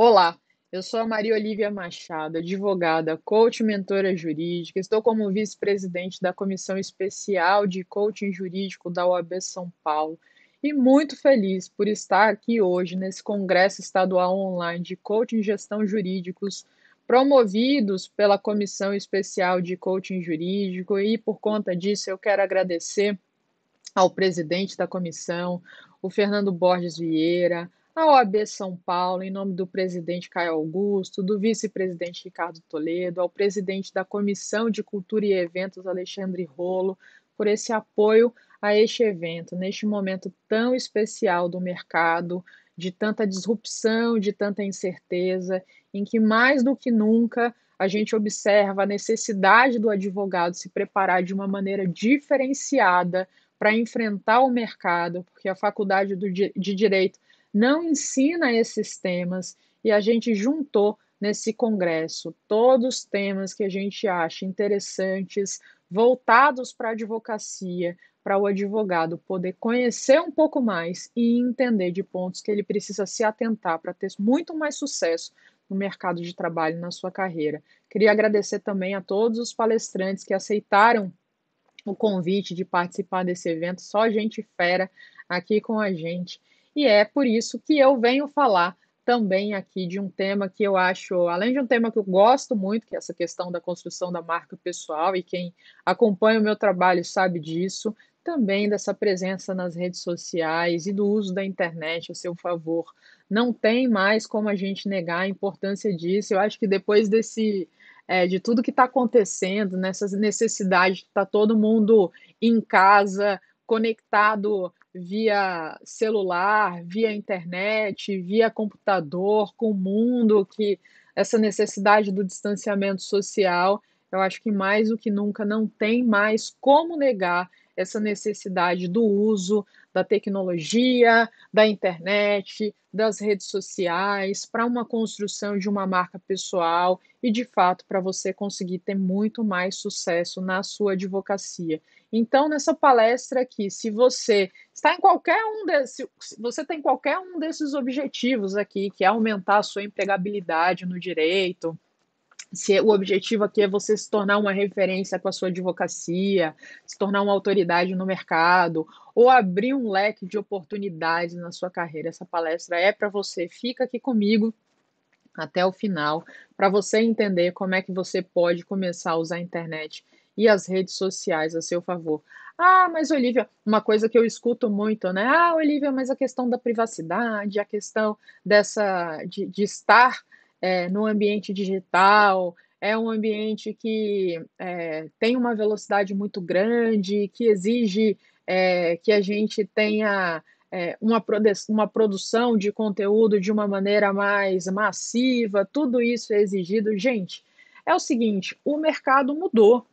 Olá, eu sou a Maria Olivia Machado, advogada, coach, mentora jurídica. Estou como vice-presidente da Comissão Especial de Coaching Jurídico da OAB São Paulo e muito feliz por estar aqui hoje nesse Congresso Estadual Online de Coaching e Gestão Jurídicos, promovidos pela Comissão Especial de Coaching Jurídico, e por conta disso eu quero agradecer ao presidente da comissão, o Fernando Borges Vieira, a OAB São Paulo, em nome do presidente Caio Augusto, do vice-presidente Ricardo Toledo, ao presidente da Comissão de Cultura e Eventos, Alexandre Rolo, por esse apoio a este evento, neste momento tão especial do mercado, de tanta disrupção, de tanta incerteza, em que mais do que nunca a gente observa a necessidade do advogado se preparar de uma maneira diferenciada para enfrentar o mercado, porque a faculdade de direito não ensina esses temas e a gente juntou nesse congresso todos os temas que a gente acha interessantes, voltados para a advocacia, para o advogado poder conhecer um pouco mais e entender de pontos que ele precisa se atentar para ter muito mais sucesso no mercado de trabalho na sua carreira. Queria agradecer também a todos os palestrantes que aceitaram o convite de participar desse evento, só gente fera aqui com a gente. E é por isso que eu venho falar também aqui de um tema que eu acho, além de um tema que eu gosto muito, que é essa questão da construção da marca pessoal, e quem acompanha o meu trabalho sabe disso, também dessa presença nas redes sociais e do uso da internet a seu favor. Não tem mais como a gente negar a importância disso. Eu acho que depois desse é, de tudo que está acontecendo, nessas necessidades está todo mundo em casa, conectado via celular, via internet, via computador, com o mundo, que essa necessidade do distanciamento social, eu acho que mais do que nunca não tem mais como negar essa necessidade do uso da tecnologia, da internet, das redes sociais, para uma construção de uma marca pessoal e, de fato, para você conseguir ter muito mais sucesso na sua advocacia. Então, nessa palestra aqui, se você está em qualquer um desses, você tem qualquer um desses objetivos aqui, que é aumentar a sua empregabilidade no direito, se o objetivo aqui é você se tornar uma referência com a sua advocacia, se tornar uma autoridade no mercado, ou abrir um leque de oportunidades na sua carreira, essa palestra é para você. Fica aqui comigo até o final para você entender como é que você pode começar a usar a internet e as redes sociais a seu favor. Ah, mas Olivia, uma coisa que eu escuto muito, né? Ah, Olivia, mas a questão da privacidade, a questão dessa de, de estar é, no ambiente digital, é um ambiente que é, tem uma velocidade muito grande, que exige é, que a gente tenha é, uma, uma produção de conteúdo de uma maneira mais massiva, tudo isso é exigido. Gente, é o seguinte: o mercado mudou,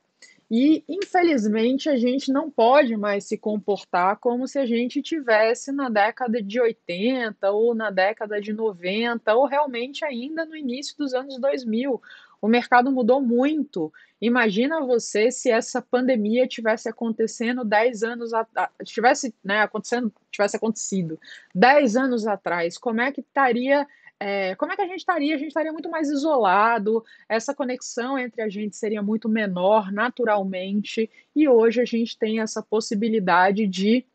e, infelizmente, a gente não pode mais se comportar como se a gente tivesse na década de 80 ou na década de 90 ou realmente ainda no início dos anos 2000. O mercado mudou muito. Imagina você se essa pandemia tivesse acontecendo 10 anos atrás, tivesse, né, acontecendo, tivesse acontecido 10 anos atrás, como é que estaria é, como é que a gente estaria? A gente estaria muito mais isolado, essa conexão entre a gente seria muito menor naturalmente, e hoje a gente tem essa possibilidade de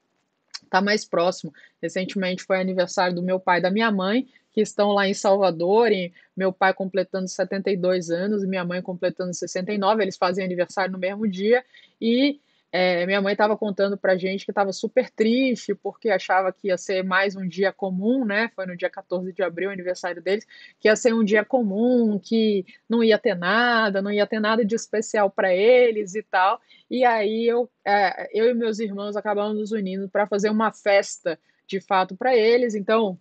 estar tá mais próximo. Recentemente foi aniversário do meu pai e da minha mãe, que estão lá em Salvador, e meu pai completando 72 anos e minha mãe completando 69, eles fazem aniversário no mesmo dia, e é, minha mãe estava contando para gente que estava super triste porque achava que ia ser mais um dia comum, né? Foi no dia 14 de abril, aniversário deles, que ia ser um dia comum, que não ia ter nada, não ia ter nada de especial para eles e tal. E aí eu, é, eu e meus irmãos acabamos nos unindo para fazer uma festa de fato para eles. Então,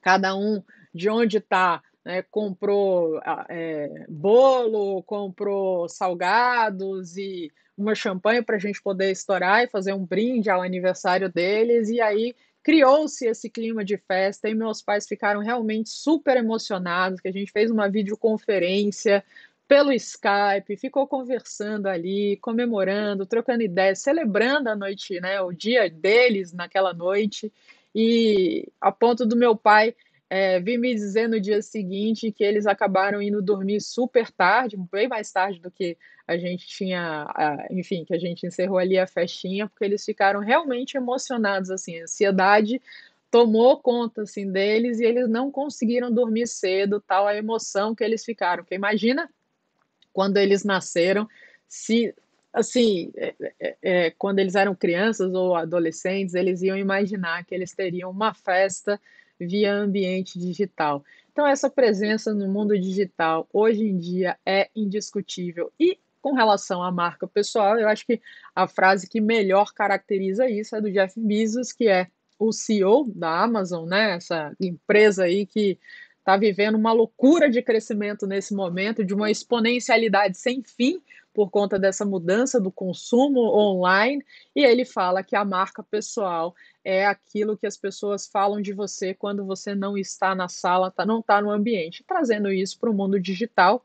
cada um de onde está né, comprou ah, é, bolo, comprou salgados e uma champanhe para a gente poder estourar e fazer um brinde ao aniversário deles. E aí criou-se esse clima de festa e meus pais ficaram realmente super emocionados, que a gente fez uma videoconferência pelo Skype, ficou conversando ali, comemorando, trocando ideias, celebrando a noite, né, o dia deles naquela noite. E a ponto do meu pai é, vir me dizer no dia seguinte que eles acabaram indo dormir super tarde, bem mais tarde do que a gente tinha, enfim, que a gente encerrou ali a festinha, porque eles ficaram realmente emocionados, assim, a ansiedade tomou conta, assim, deles e eles não conseguiram dormir cedo, tal a emoção que eles ficaram, porque imagina quando eles nasceram, se assim, é, é, é quando eles eram crianças ou adolescentes, eles iam imaginar que eles teriam uma festa via ambiente digital. Então, essa presença no mundo digital hoje em dia é indiscutível. E com relação à marca pessoal, eu acho que a frase que melhor caracteriza isso é do Jeff Bezos, que é o CEO da Amazon, né? Essa empresa aí que está vivendo uma loucura de crescimento nesse momento, de uma exponencialidade sem fim, por conta dessa mudança do consumo online, e ele fala que a marca pessoal é aquilo que as pessoas falam de você quando você não está na sala, tá, não está no ambiente. Trazendo isso para o mundo digital,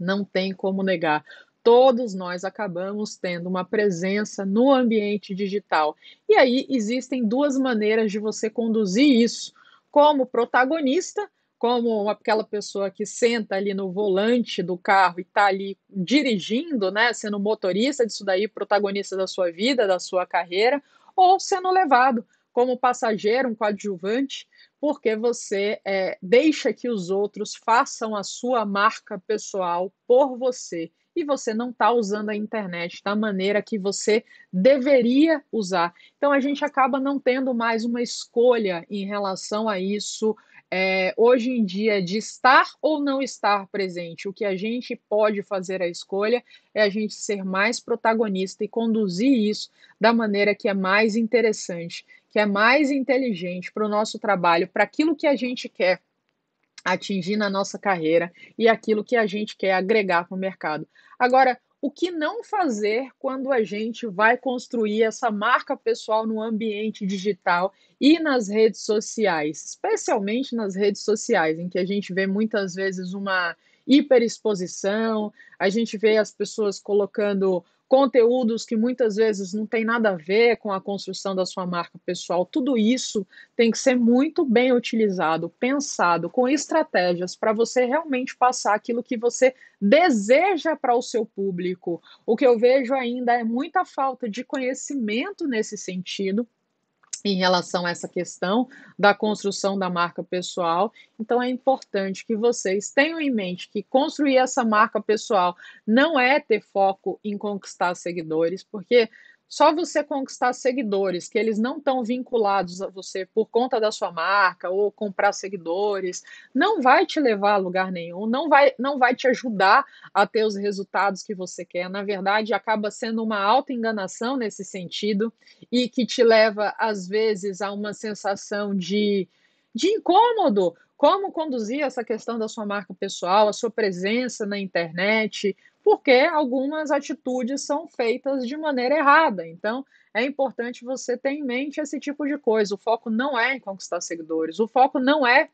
não tem como negar todos nós acabamos tendo uma presença no ambiente digital. E aí existem duas maneiras de você conduzir isso, como protagonista como aquela pessoa que senta ali no volante do carro e está ali dirigindo, né, sendo motorista disso daí, protagonista da sua vida, da sua carreira, ou sendo levado como passageiro, um coadjuvante, porque você é, deixa que os outros façam a sua marca pessoal por você e você não está usando a internet da maneira que você deveria usar. Então a gente acaba não tendo mais uma escolha em relação a isso é, hoje em dia de estar ou não estar presente. O que a gente pode fazer a escolha é a gente ser mais protagonista e conduzir isso da maneira que é mais interessante, que é mais inteligente para o nosso trabalho, para aquilo que a gente quer atingir na nossa carreira e aquilo que a gente quer agregar para o mercado. Agora, o que não fazer quando a gente vai construir essa marca pessoal no ambiente digital e nas redes sociais, especialmente nas redes sociais, em que a gente vê muitas vezes uma hiperexposição, a gente vê as pessoas colocando conteúdos que muitas vezes não tem nada a ver com a construção da sua marca pessoal. Tudo isso tem que ser muito bem utilizado, pensado, com estratégias para você realmente passar aquilo que você deseja para o seu público. O que eu vejo ainda é muita falta de conhecimento nesse sentido em relação a essa questão da construção da marca pessoal. Então é importante que vocês tenham em mente que construir essa marca pessoal não é ter foco em conquistar seguidores, porque só você conquistar seguidores, que eles não estão vinculados a você por conta da sua marca ou comprar seguidores, não vai te levar a lugar nenhum, não vai, não vai te ajudar a ter os resultados que você quer. Na verdade, acaba sendo uma auto-enganação nesse sentido e que te leva, às vezes, a uma sensação de, de incômodo. Como conduzir essa questão da sua marca pessoal, a sua presença na internet, porque algumas atitudes são feitas de maneira errada. Então, é importante você ter em mente esse tipo de coisa. O foco não é em conquistar seguidores, o foco não é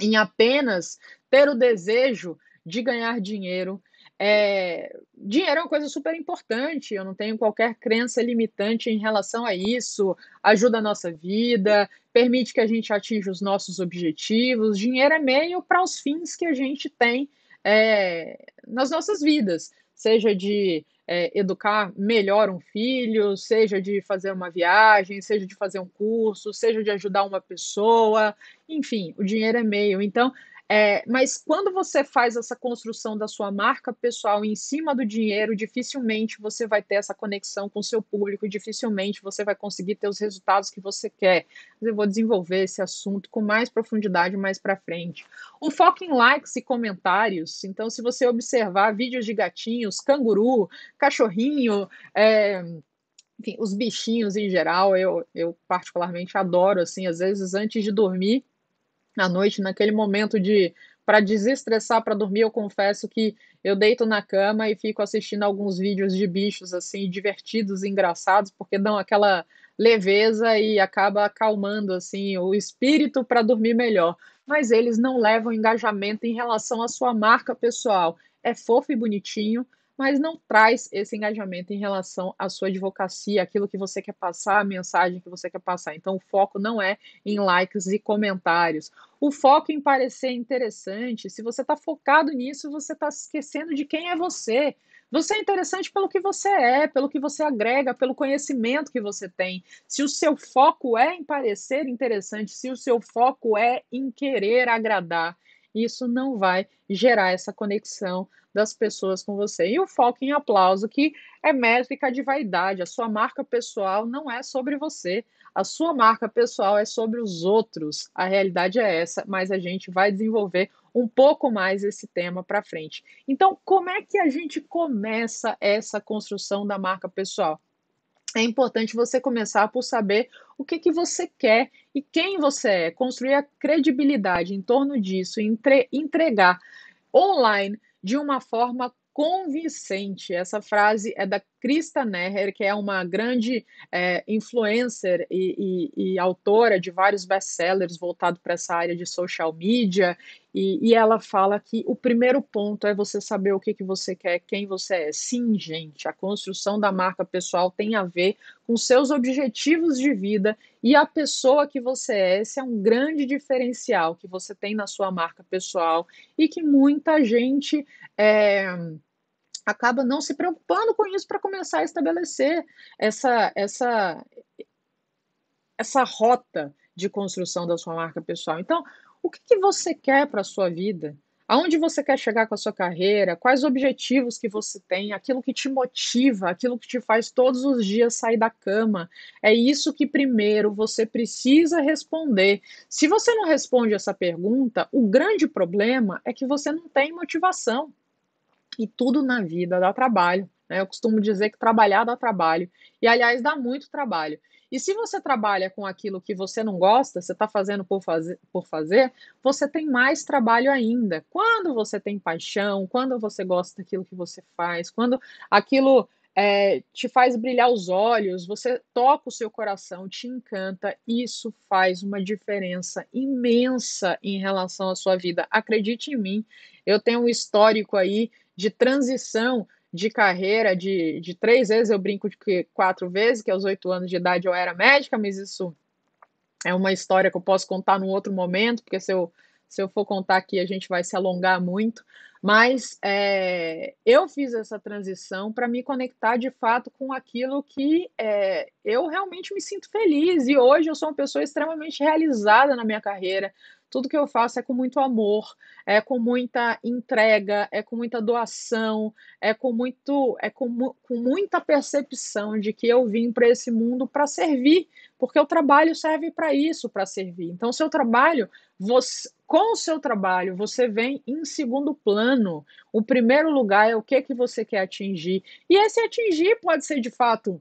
em apenas ter o desejo de ganhar dinheiro. É... Dinheiro é uma coisa super importante, eu não tenho qualquer crença limitante em relação a isso. Ajuda a nossa vida, permite que a gente atinja os nossos objetivos. Dinheiro é meio para os fins que a gente tem é, nas nossas vidas, seja de é, educar melhor um filho, seja de fazer uma viagem, seja de fazer um curso, seja de ajudar uma pessoa, enfim, o dinheiro é meio. Então, é, mas quando você faz essa construção da sua marca pessoal em cima do dinheiro, dificilmente você vai ter essa conexão com o seu público, dificilmente você vai conseguir ter os resultados que você quer. Eu vou desenvolver esse assunto com mais profundidade mais para frente. O foco em likes e comentários. Então, se você observar vídeos de gatinhos, canguru, cachorrinho, é, enfim, os bichinhos em geral, eu, eu particularmente adoro, assim, às vezes antes de dormir, à noite, naquele momento de para desestressar, para dormir, eu confesso que eu deito na cama e fico assistindo alguns vídeos de bichos assim divertidos, engraçados, porque dão aquela leveza e acaba acalmando assim o espírito para dormir melhor. Mas eles não levam engajamento em relação à sua marca pessoal. É fofo e bonitinho, mas não traz esse engajamento em relação à sua advocacia, aquilo que você quer passar, a mensagem que você quer passar. Então, o foco não é em likes e comentários. O foco em parecer interessante. Se você está focado nisso, você está esquecendo de quem é você. Você é interessante pelo que você é, pelo que você agrega, pelo conhecimento que você tem. Se o seu foco é em parecer interessante, se o seu foco é em querer agradar, isso não vai gerar essa conexão das pessoas com você. E o foco em aplauso, que é métrica de vaidade. A sua marca pessoal não é sobre você. A sua marca pessoal é sobre os outros. A realidade é essa, mas a gente vai desenvolver um pouco mais esse tema para frente. Então, como é que a gente começa essa construção da marca pessoal? é importante você começar por saber o que, que você quer e quem você é, construir a credibilidade em torno disso, entre, entregar online de uma forma convincente. Essa frase é da Krista Neher, que é uma grande é, influencer e, e, e, autora de vários best-sellers voltado para essa área de social media, e, e, ela fala que o primeiro ponto é você saber o que, que você quer, quem você é. Sim, gente, a construção da marca pessoal tem a ver com seus objetivos de vida e a pessoa que você é. Esse é um grande diferencial que você tem na sua marca pessoal e que muita gente. É, acaba não se preocupando com isso para começar a estabelecer essa, essa, essa rota de construção da sua marca pessoal. Então, o que, que você quer para a sua vida? Aonde você quer chegar com a sua carreira? Quais objetivos que você tem? Aquilo que te motiva, aquilo que te faz todos os dias sair da cama. É isso que primeiro você precisa responder. Se você não responde essa pergunta, o grande problema é que você não tem motivação que tudo na vida dá trabalho. Né? Eu costumo dizer que trabalhar dá trabalho. E, aliás, dá muito trabalho. E se você trabalha com aquilo que você não gosta, você está fazendo por fazer, por fazer, você tem mais trabalho ainda. Quando você tem paixão, quando você gosta daquilo que você faz, quando aquilo é, te faz brilhar os olhos, você toca o seu coração, te encanta, isso faz uma diferença imensa em relação à sua vida. Acredite em mim, eu tenho um histórico aí de transição de carreira de, de três vezes, eu brinco de que quatro vezes, que aos oito anos de idade eu era médica, mas isso é uma história que eu posso contar num outro momento, porque se eu, se eu for contar aqui a gente vai se alongar muito. Mas é, eu fiz essa transição para me conectar de fato com aquilo que é, eu realmente me sinto feliz. E hoje eu sou uma pessoa extremamente realizada na minha carreira. Tudo que eu faço é com muito amor, é com muita entrega, é com muita doação, é com muito, é com, com muita percepção de que eu vim para esse mundo para servir, porque o trabalho serve para isso, para servir. Então, seu trabalho, você, com o seu trabalho, você vem em segundo plano. O primeiro lugar é o que que você quer atingir. E esse atingir pode ser de fato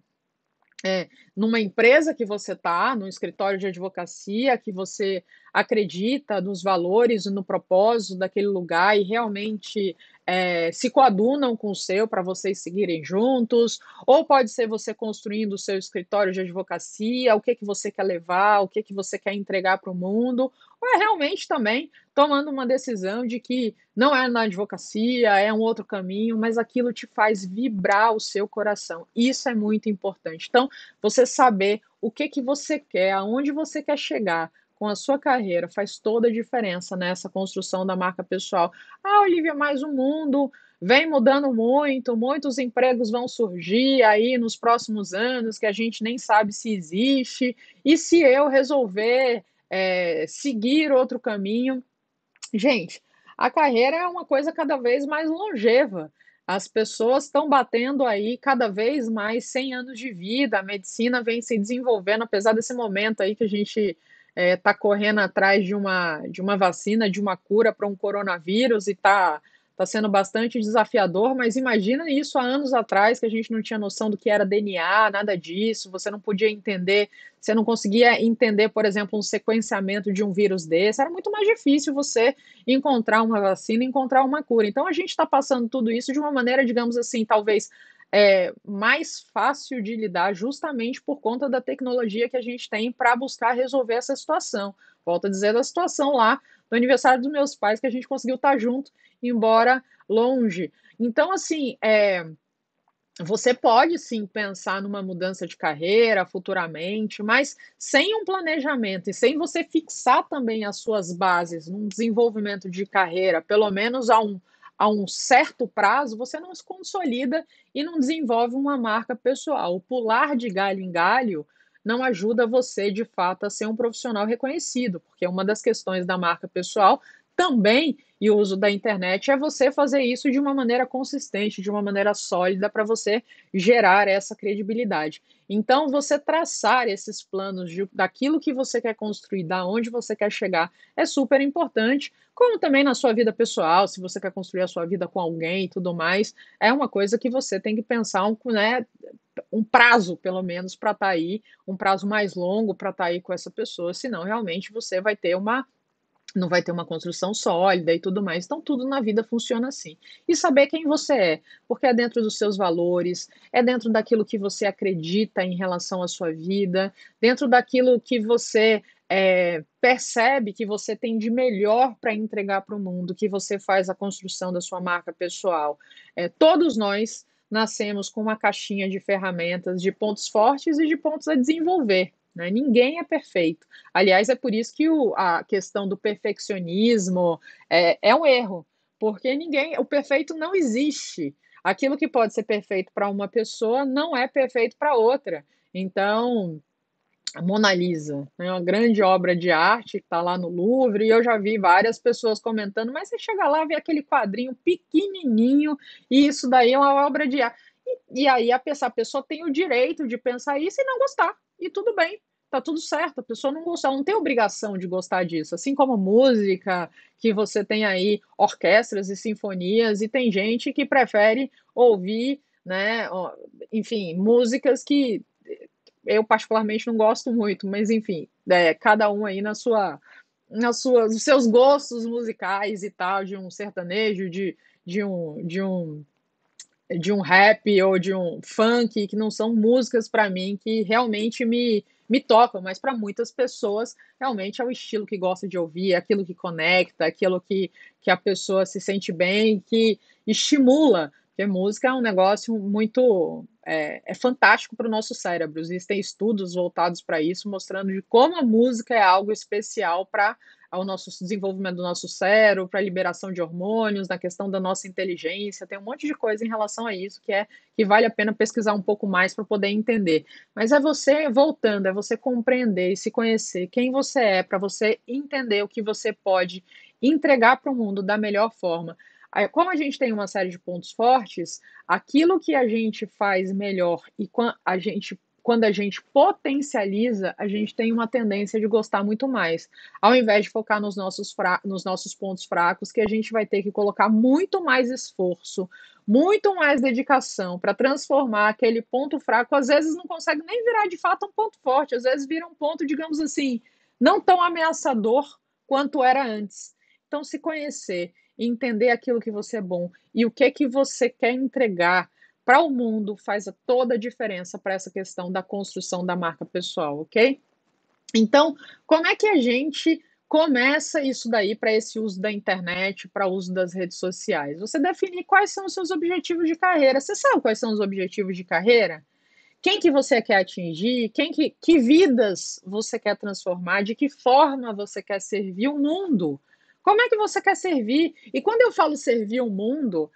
é, numa empresa que você está, num escritório de advocacia que você acredita nos valores, e no propósito daquele lugar e realmente é, se coadunam com o seu para vocês seguirem juntos, ou pode ser você construindo o seu escritório de advocacia, o que que você quer levar, o que que você quer entregar para o mundo, ou é realmente também tomando uma decisão de que não é na advocacia, é um outro caminho, mas aquilo te faz vibrar o seu coração. Isso é muito importante. Então, você saber o que que você quer, aonde você quer chegar, com a sua carreira faz toda a diferença nessa construção da marca pessoal. Ah, Olivia, mais um mundo vem mudando muito, muitos empregos vão surgir aí nos próximos anos que a gente nem sabe se existe. E se eu resolver é, seguir outro caminho? Gente, a carreira é uma coisa cada vez mais longeva. As pessoas estão batendo aí cada vez mais 100 anos de vida, a medicina vem se desenvolvendo, apesar desse momento aí que a gente está é, tá correndo atrás de uma, de uma vacina, de uma cura para um coronavírus e está tá sendo bastante desafiador, mas imagina isso há anos atrás, que a gente não tinha noção do que era DNA, nada disso, você não podia entender, você não conseguia entender, por exemplo, um sequenciamento de um vírus desse, era muito mais difícil você encontrar uma vacina, encontrar uma cura. Então a gente está passando tudo isso de uma maneira, digamos assim, talvez é, mais fácil de lidar justamente por conta da tecnologia que a gente tem para buscar resolver essa situação. Volto a dizer da situação lá do aniversário dos meus pais que a gente conseguiu estar tá junto, embora longe. Então, assim, é, você pode sim pensar numa mudança de carreira futuramente, mas sem um planejamento e sem você fixar também as suas bases num desenvolvimento de carreira, pelo menos a um a um certo prazo, você não se consolida e não desenvolve uma marca pessoal. O pular de galho em galho não ajuda você, de fato, a ser um profissional reconhecido, porque uma das questões da marca pessoal também, e o uso da internet, é você fazer isso de uma maneira consistente, de uma maneira sólida, para você gerar essa credibilidade. Então, você traçar esses planos de, daquilo que você quer construir, da onde você quer chegar, é super importante, como também na sua vida pessoal, se você quer construir a sua vida com alguém e tudo mais, é uma coisa que você tem que pensar um, né, um prazo, pelo menos, para estar tá aí, um prazo mais longo para estar tá aí com essa pessoa, senão realmente você vai ter uma não vai ter uma construção sólida e tudo mais. Então, tudo na vida funciona assim. E saber quem você é, porque é dentro dos seus valores, é dentro daquilo que você acredita em relação à sua vida, dentro daquilo que você é, percebe que você tem de melhor para entregar para o mundo, que você faz a construção da sua marca pessoal. É, todos nós nascemos com uma caixinha de ferramentas, de pontos fortes e de pontos a desenvolver. Né? Ninguém é perfeito. Aliás, é por isso que o, a questão do perfeccionismo é, é um erro, porque ninguém, o perfeito não existe. Aquilo que pode ser perfeito para uma pessoa não é perfeito para outra. Então, a Mona Lisa, né, uma grande obra de arte que está lá no Louvre, e eu já vi várias pessoas comentando, mas você chega lá, vê aquele quadrinho pequenininho, e isso daí é uma obra de arte. E, aí a a pessoa tem o direito de pensar isso e não gostar e tudo bem, tá tudo certo, a pessoa não gosta, não tem obrigação de gostar disso. Assim como música, que você tem aí orquestras e sinfonias, e tem gente que prefere ouvir, né, enfim, músicas que eu particularmente não gosto muito, mas enfim, é, cada um aí na sua, na suas nos seus gostos musicais e tal, de um sertanejo, de, de um, de um de um rap ou de um funk, que não são músicas para mim que realmente me, me tocam, mas para muitas pessoas realmente é o estilo que gosta de ouvir, é aquilo que conecta, aquilo que, que a pessoa se sente bem, que estimula. Porque música é um negócio muito. É, é fantástico para o nosso cérebro. Existem estudos voltados para isso, mostrando de como a música é algo especial para ao nosso desenvolvimento do nosso cérebro, para a liberação de hormônios, na questão da nossa inteligência, tem um monte de coisa em relação a isso que é que vale a pena pesquisar um pouco mais para poder entender. Mas é você voltando, é você compreender e se conhecer quem você é, para você entender o que você pode entregar para o mundo da melhor forma. Como a gente tem uma série de pontos fortes, aquilo que a gente faz melhor e a gente quando a gente potencializa, a gente tem uma tendência de gostar muito mais, ao invés de focar nos nossos, fra... nos nossos pontos fracos, que a gente vai ter que colocar muito mais esforço, muito mais dedicação para transformar aquele ponto fraco. Às vezes não consegue nem virar de fato um ponto forte, às vezes vira um ponto, digamos assim, não tão ameaçador quanto era antes. Então, se conhecer, entender aquilo que você é bom e o que é que você quer entregar para o mundo faz toda a diferença para essa questão da construção da marca pessoal, ok? Então, como é que a gente começa isso daí para esse uso da internet, para o uso das redes sociais? Você definir quais são os seus objetivos de carreira. Você sabe quais são os objetivos de carreira? Quem que você quer atingir? Quem que, que vidas você quer transformar? De que forma você quer servir o mundo? Como é que você quer servir? E quando eu falo servir o mundo,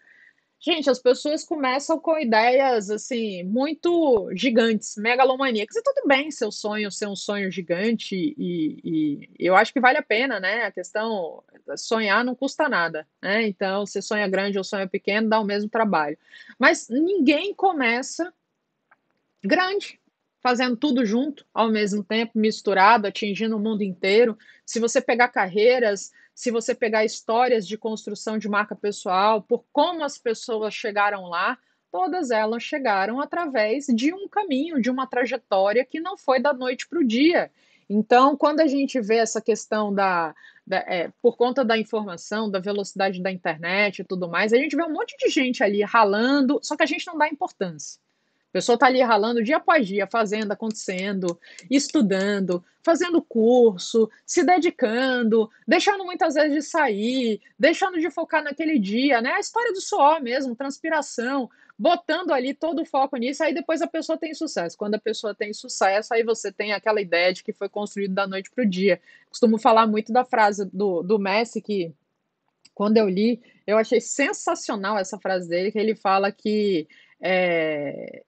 Gente, as pessoas começam com ideias assim muito gigantes, megalomaníacas. E tudo bem seu sonho ser um sonho gigante e, e eu acho que vale a pena, né? A questão sonhar não custa nada, né? Então, se sonha grande ou sonha pequeno, dá o mesmo trabalho. Mas ninguém começa grande, fazendo tudo junto ao mesmo tempo, misturado, atingindo o mundo inteiro. Se você pegar carreiras, se você pegar histórias de construção de marca pessoal, por como as pessoas chegaram lá, todas elas chegaram através de um caminho, de uma trajetória que não foi da noite para o dia. Então, quando a gente vê essa questão da, da é, por conta da informação, da velocidade da internet e tudo mais, a gente vê um monte de gente ali ralando, só que a gente não dá importância pessoa está ali ralando dia após dia, fazendo, acontecendo, estudando, fazendo curso, se dedicando, deixando muitas vezes de sair, deixando de focar naquele dia, né? A história do suor mesmo, transpiração, botando ali todo o foco nisso, aí depois a pessoa tem sucesso. Quando a pessoa tem sucesso, aí você tem aquela ideia de que foi construído da noite para o dia. Costumo falar muito da frase do, do Messi que. Quando eu li, eu achei sensacional essa frase dele, que ele fala que é,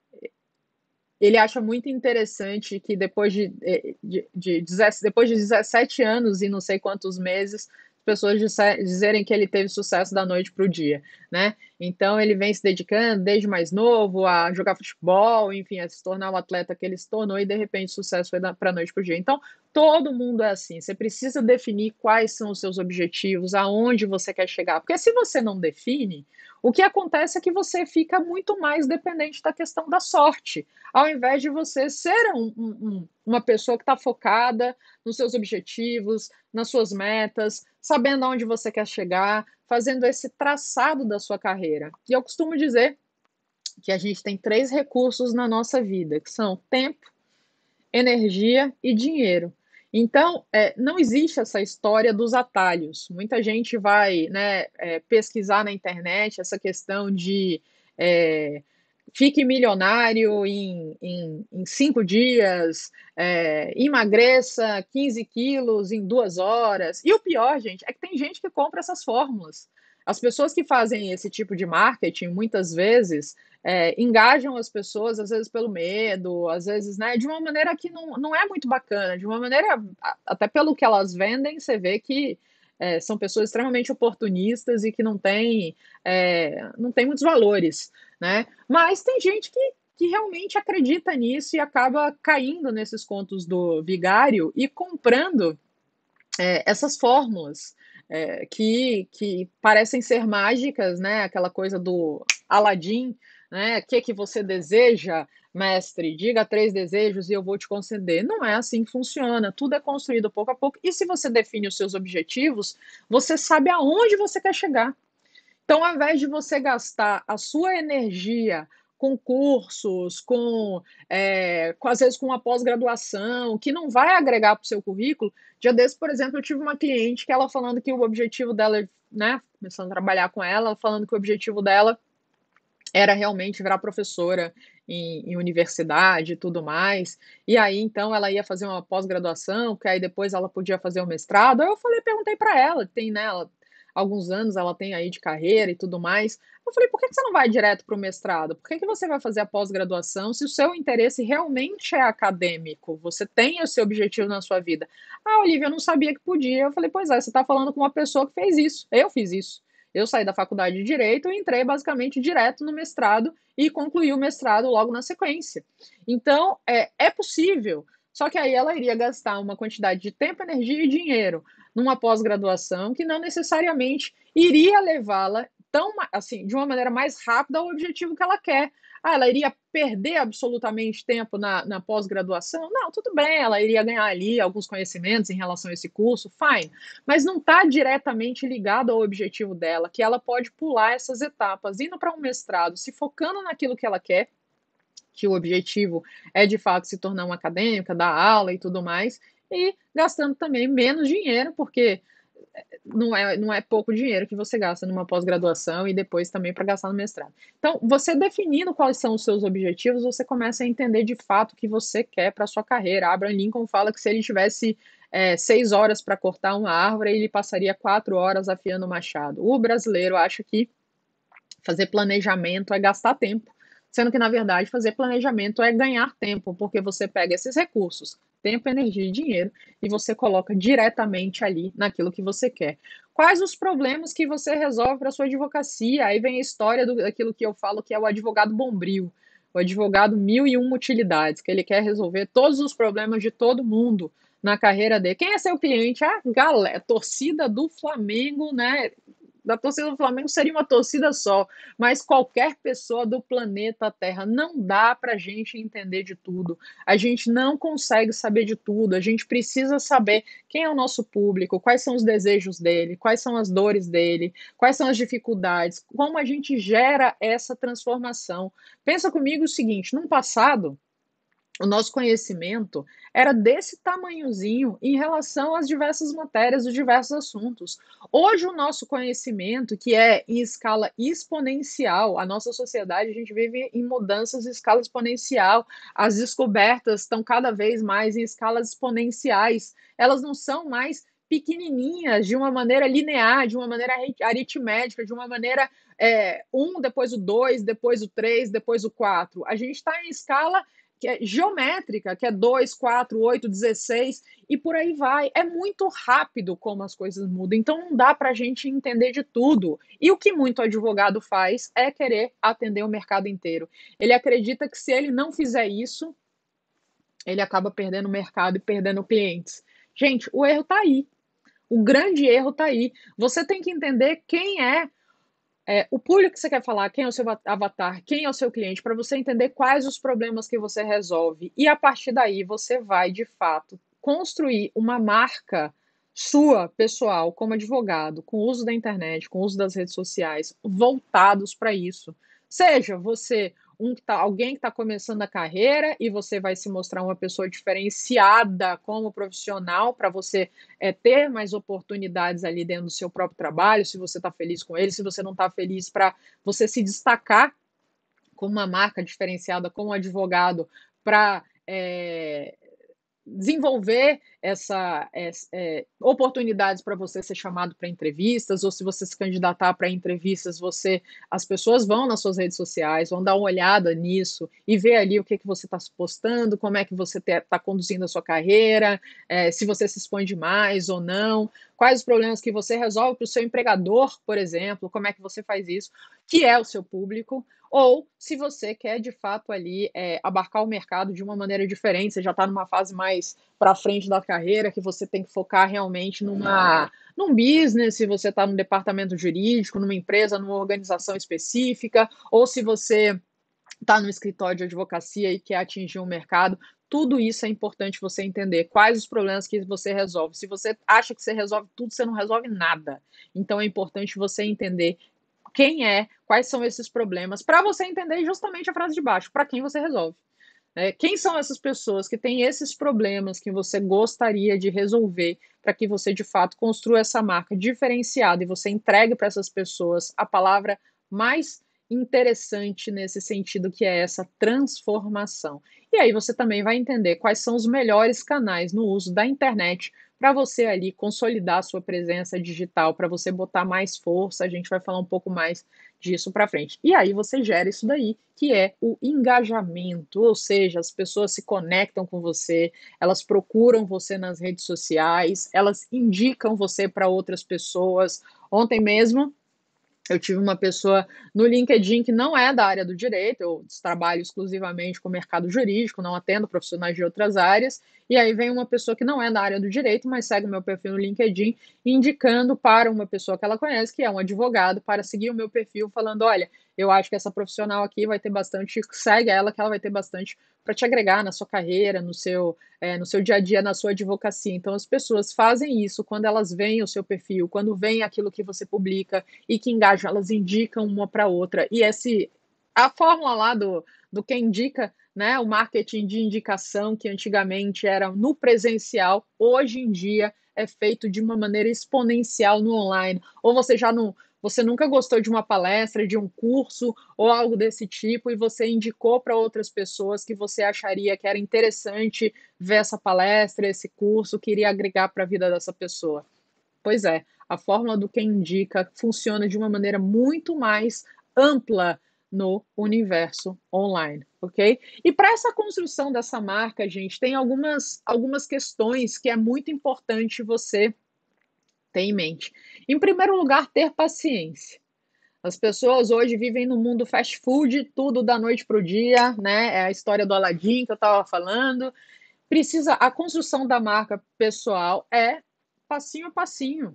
ele acha muito interessante que depois de, eh, de, de, de, depois de 17 anos e não sei quantos meses, as pessoas disser, dizerem que ele teve sucesso da noite para o dia, né? Então ele vem se dedicando desde mais novo a jogar futebol, enfim, a se tornar o atleta que ele se tornou e de repente o sucesso foi para a noite para o dia. Então todo mundo é assim, você precisa definir quais são os seus objetivos, aonde você quer chegar, porque se você não define, o que acontece é que você fica muito mais dependente da questão da sorte, ao invés de você ser um, um, uma pessoa que está focada nos seus objetivos, nas suas metas, sabendo aonde você quer chegar, fazendo esse traçado da sua carreira. E eu costumo dizer que a gente tem três recursos na nossa vida, que são tempo, energia e dinheiro. Então, é, não existe essa história dos atalhos. Muita gente vai né, é, pesquisar na internet essa questão de é, fique milionário em, em, em cinco dias, é, emagreça 15 quilos em duas horas. E o pior, gente, é que tem gente que compra essas fórmulas. As pessoas que fazem esse tipo de marketing, muitas vezes, é, engajam as pessoas, às vezes pelo medo, às vezes, né, de uma maneira que não, não é muito bacana, de uma maneira, até pelo que elas vendem, você vê que é, são pessoas extremamente oportunistas e que não têm é, não tem muitos valores, né, mas tem gente que, que realmente acredita nisso e acaba caindo nesses contos do vigário e comprando é, essas fórmulas, é, que, que parecem ser mágicas, né? Aquela coisa do Aladim né? O que, que você deseja, mestre? Diga três desejos e eu vou te conceder. Não é assim que funciona. Tudo é construído pouco a pouco. E se você define os seus objetivos, você sabe aonde você quer chegar. Então, ao invés de você gastar a sua energia com cursos, com, é, com às vezes com uma pós-graduação, que não vai agregar para o seu currículo. Dia desse, por exemplo, eu tive uma cliente que ela falando que o objetivo dela, né, começando a trabalhar com ela, falando que o objetivo dela era realmente virar professora em, em, universidade e tudo mais. E aí, então, ela ia fazer uma pós-graduação, que aí depois ela podia fazer um mestrado. Aí eu falei, perguntei para ela, tem nela né, alguns anos ela tem aí de carreira e tudo mais. Eu falei, por que, que você não vai direto para o mestrado? Por que, que você vai fazer a pós-graduação se o seu interesse realmente é acadêmico? Você tem esse objetivo na sua vida. Ah, Olivia, eu não sabia que podia. Eu falei, pois é, você está falando com uma pessoa que fez isso. Eu fiz isso. Eu saí da faculdade de Direito e entrei basicamente direto no mestrado e concluí o mestrado logo na sequência. Então, é, é possível, só que aí ela iria gastar uma quantidade de tempo, energia e dinheiro numa pós-graduação que não necessariamente iria levá-la tão, assim, de uma maneira mais rápida ao objetivo que ela quer, ah, ela iria perder absolutamente tempo na, na pós-graduação? Não, tudo bem, ela iria ganhar ali alguns conhecimentos em relação a esse curso, fine. Mas não está diretamente ligado ao objetivo dela, que ela pode pular essas etapas, indo para um mestrado, se focando naquilo que ela quer, que o objetivo é de fato se tornar uma acadêmica, dar aula e tudo mais, e gastando também menos dinheiro, porque não é, não é pouco dinheiro que você gasta numa pós-graduação e depois também para gastar no mestrado. Então, você definindo quais são os seus objetivos, você começa a entender de fato o que você quer para sua carreira. Abraham Lincoln fala que se ele tivesse é, seis horas para cortar uma árvore, ele passaria quatro horas afiando o machado. O brasileiro acha que fazer planejamento é gastar tempo, sendo que, na verdade, fazer planejamento é ganhar tempo, porque você pega esses recursos tempo, energia e dinheiro e você coloca diretamente ali naquilo que você quer. Quais os problemas que você resolve para sua advocacia? Aí vem a história do, daquilo que eu falo que é o advogado bombril, o advogado mil e uma utilidades, que ele quer resolver todos os problemas de todo mundo na carreira dele. Quem é seu cliente? A galera, torcida do Flamengo, né? da torcida do Flamengo seria uma torcida só, mas qualquer pessoa do planeta Terra não dá para a gente entender de tudo. A gente não consegue saber de tudo. A gente precisa saber quem é o nosso público, quais são os desejos dele, quais são as dores dele, quais são as dificuldades, como a gente gera essa transformação. Pensa comigo o seguinte: no passado o nosso conhecimento era desse tamanhozinho em relação às diversas matérias, os diversos assuntos. Hoje, o nosso conhecimento, que é em escala exponencial, a nossa sociedade, a gente vive em mudanças em escala exponencial, as descobertas estão cada vez mais em escalas exponenciais, elas não são mais pequenininhas, de uma maneira linear, de uma maneira aritmética, de uma maneira é, um, depois o dois, depois o três, depois o quatro. A gente está em escala que é geométrica, que é 2, 4, 8, 16 e por aí vai. É muito rápido como as coisas mudam, então não dá para a gente entender de tudo. E o que muito advogado faz é querer atender o mercado inteiro. Ele acredita que se ele não fizer isso, ele acaba perdendo o mercado e perdendo clientes. Gente, o erro está aí. O grande erro está aí. Você tem que entender quem é é, o público que você quer falar, quem é o seu avatar, quem é o seu cliente, para você entender quais os problemas que você resolve. E a partir daí você vai, de fato, construir uma marca sua, pessoal, como advogado, com o uso da internet, com o uso das redes sociais, voltados para isso. Seja você um que tá, alguém que está começando a carreira e você vai se mostrar uma pessoa diferenciada como profissional para você é, ter mais oportunidades ali dentro do seu próprio trabalho, se você está feliz com ele, se você não está feliz, para você se destacar como uma marca diferenciada, como advogado, para é, eh, desenvolver essa é, é, oportunidades para você ser chamado para entrevistas ou se você se candidatar para entrevistas você as pessoas vão nas suas redes sociais vão dar uma olhada nisso e ver ali o que que você está postando como é que você está conduzindo a sua carreira é, se você se expõe demais ou não quais os problemas que você resolve para o seu empregador por exemplo como é que você faz isso que é o seu público ou se você quer de fato ali é, abarcar o mercado de uma maneira diferente, você já está numa fase mais para frente da carreira, que você tem que focar realmente numa num business, se você está num departamento jurídico, numa empresa, numa organização específica, ou se você está no escritório de advocacia e quer atingir um mercado, tudo isso é importante você entender. Quais os problemas que você resolve? Se você acha que você resolve tudo, você não resolve nada. Então é importante você entender quem é, quais são esses problemas, para você entender justamente a frase de baixo, para quem você resolve. É, quem são essas pessoas que têm esses problemas que você gostaria de resolver para que você de fato construa essa marca diferenciada e você entregue para essas pessoas a palavra mais interessante nesse sentido que é essa transformação. E aí você também vai entender quais são os melhores canais no uso da internet para você ali consolidar a sua presença digital, para você botar mais força. A gente vai falar um pouco mais disso para frente. E aí você gera isso daí, que é o engajamento, ou seja, as pessoas se conectam com você, elas procuram você nas redes sociais, elas indicam você para outras pessoas. Ontem mesmo eu tive uma pessoa no LinkedIn que não é da área do direito, eu trabalho exclusivamente com o mercado jurídico, não atendo profissionais de outras áreas. E aí vem uma pessoa que não é da área do direito, mas segue o meu perfil no LinkedIn, indicando para uma pessoa que ela conhece, que é um advogado, para seguir o meu perfil, falando: olha, eu acho que essa profissional aqui vai ter bastante, segue ela que ela vai ter bastante para te agregar na sua carreira, no seu, é, no seu dia a dia, na sua advocacia. Então, as pessoas fazem isso quando elas veem o seu perfil, quando veem aquilo que você publica e que engajam, elas indicam uma para outra. E esse, a fórmula lá do, do que indica, né, o marketing de indicação, que antigamente era no presencial, hoje em dia é feito de uma maneira exponencial no online. Ou você já não você nunca gostou de uma palestra, de um curso ou algo desse tipo e você indicou para outras pessoas que você acharia que era interessante ver essa palestra, esse curso, que iria agregar para a vida dessa pessoa. Pois é, a fórmula do quem indica funciona de uma maneira muito mais ampla no universo online, ok? E para essa construção dessa marca, gente, tem algumas, algumas questões que é muito importante você tem em mente. Em primeiro lugar, ter paciência. As pessoas hoje vivem no mundo fast food, tudo da noite para o dia, né? É a história do Aladim que eu estava falando. Precisa a construção da marca pessoal é passinho a passinho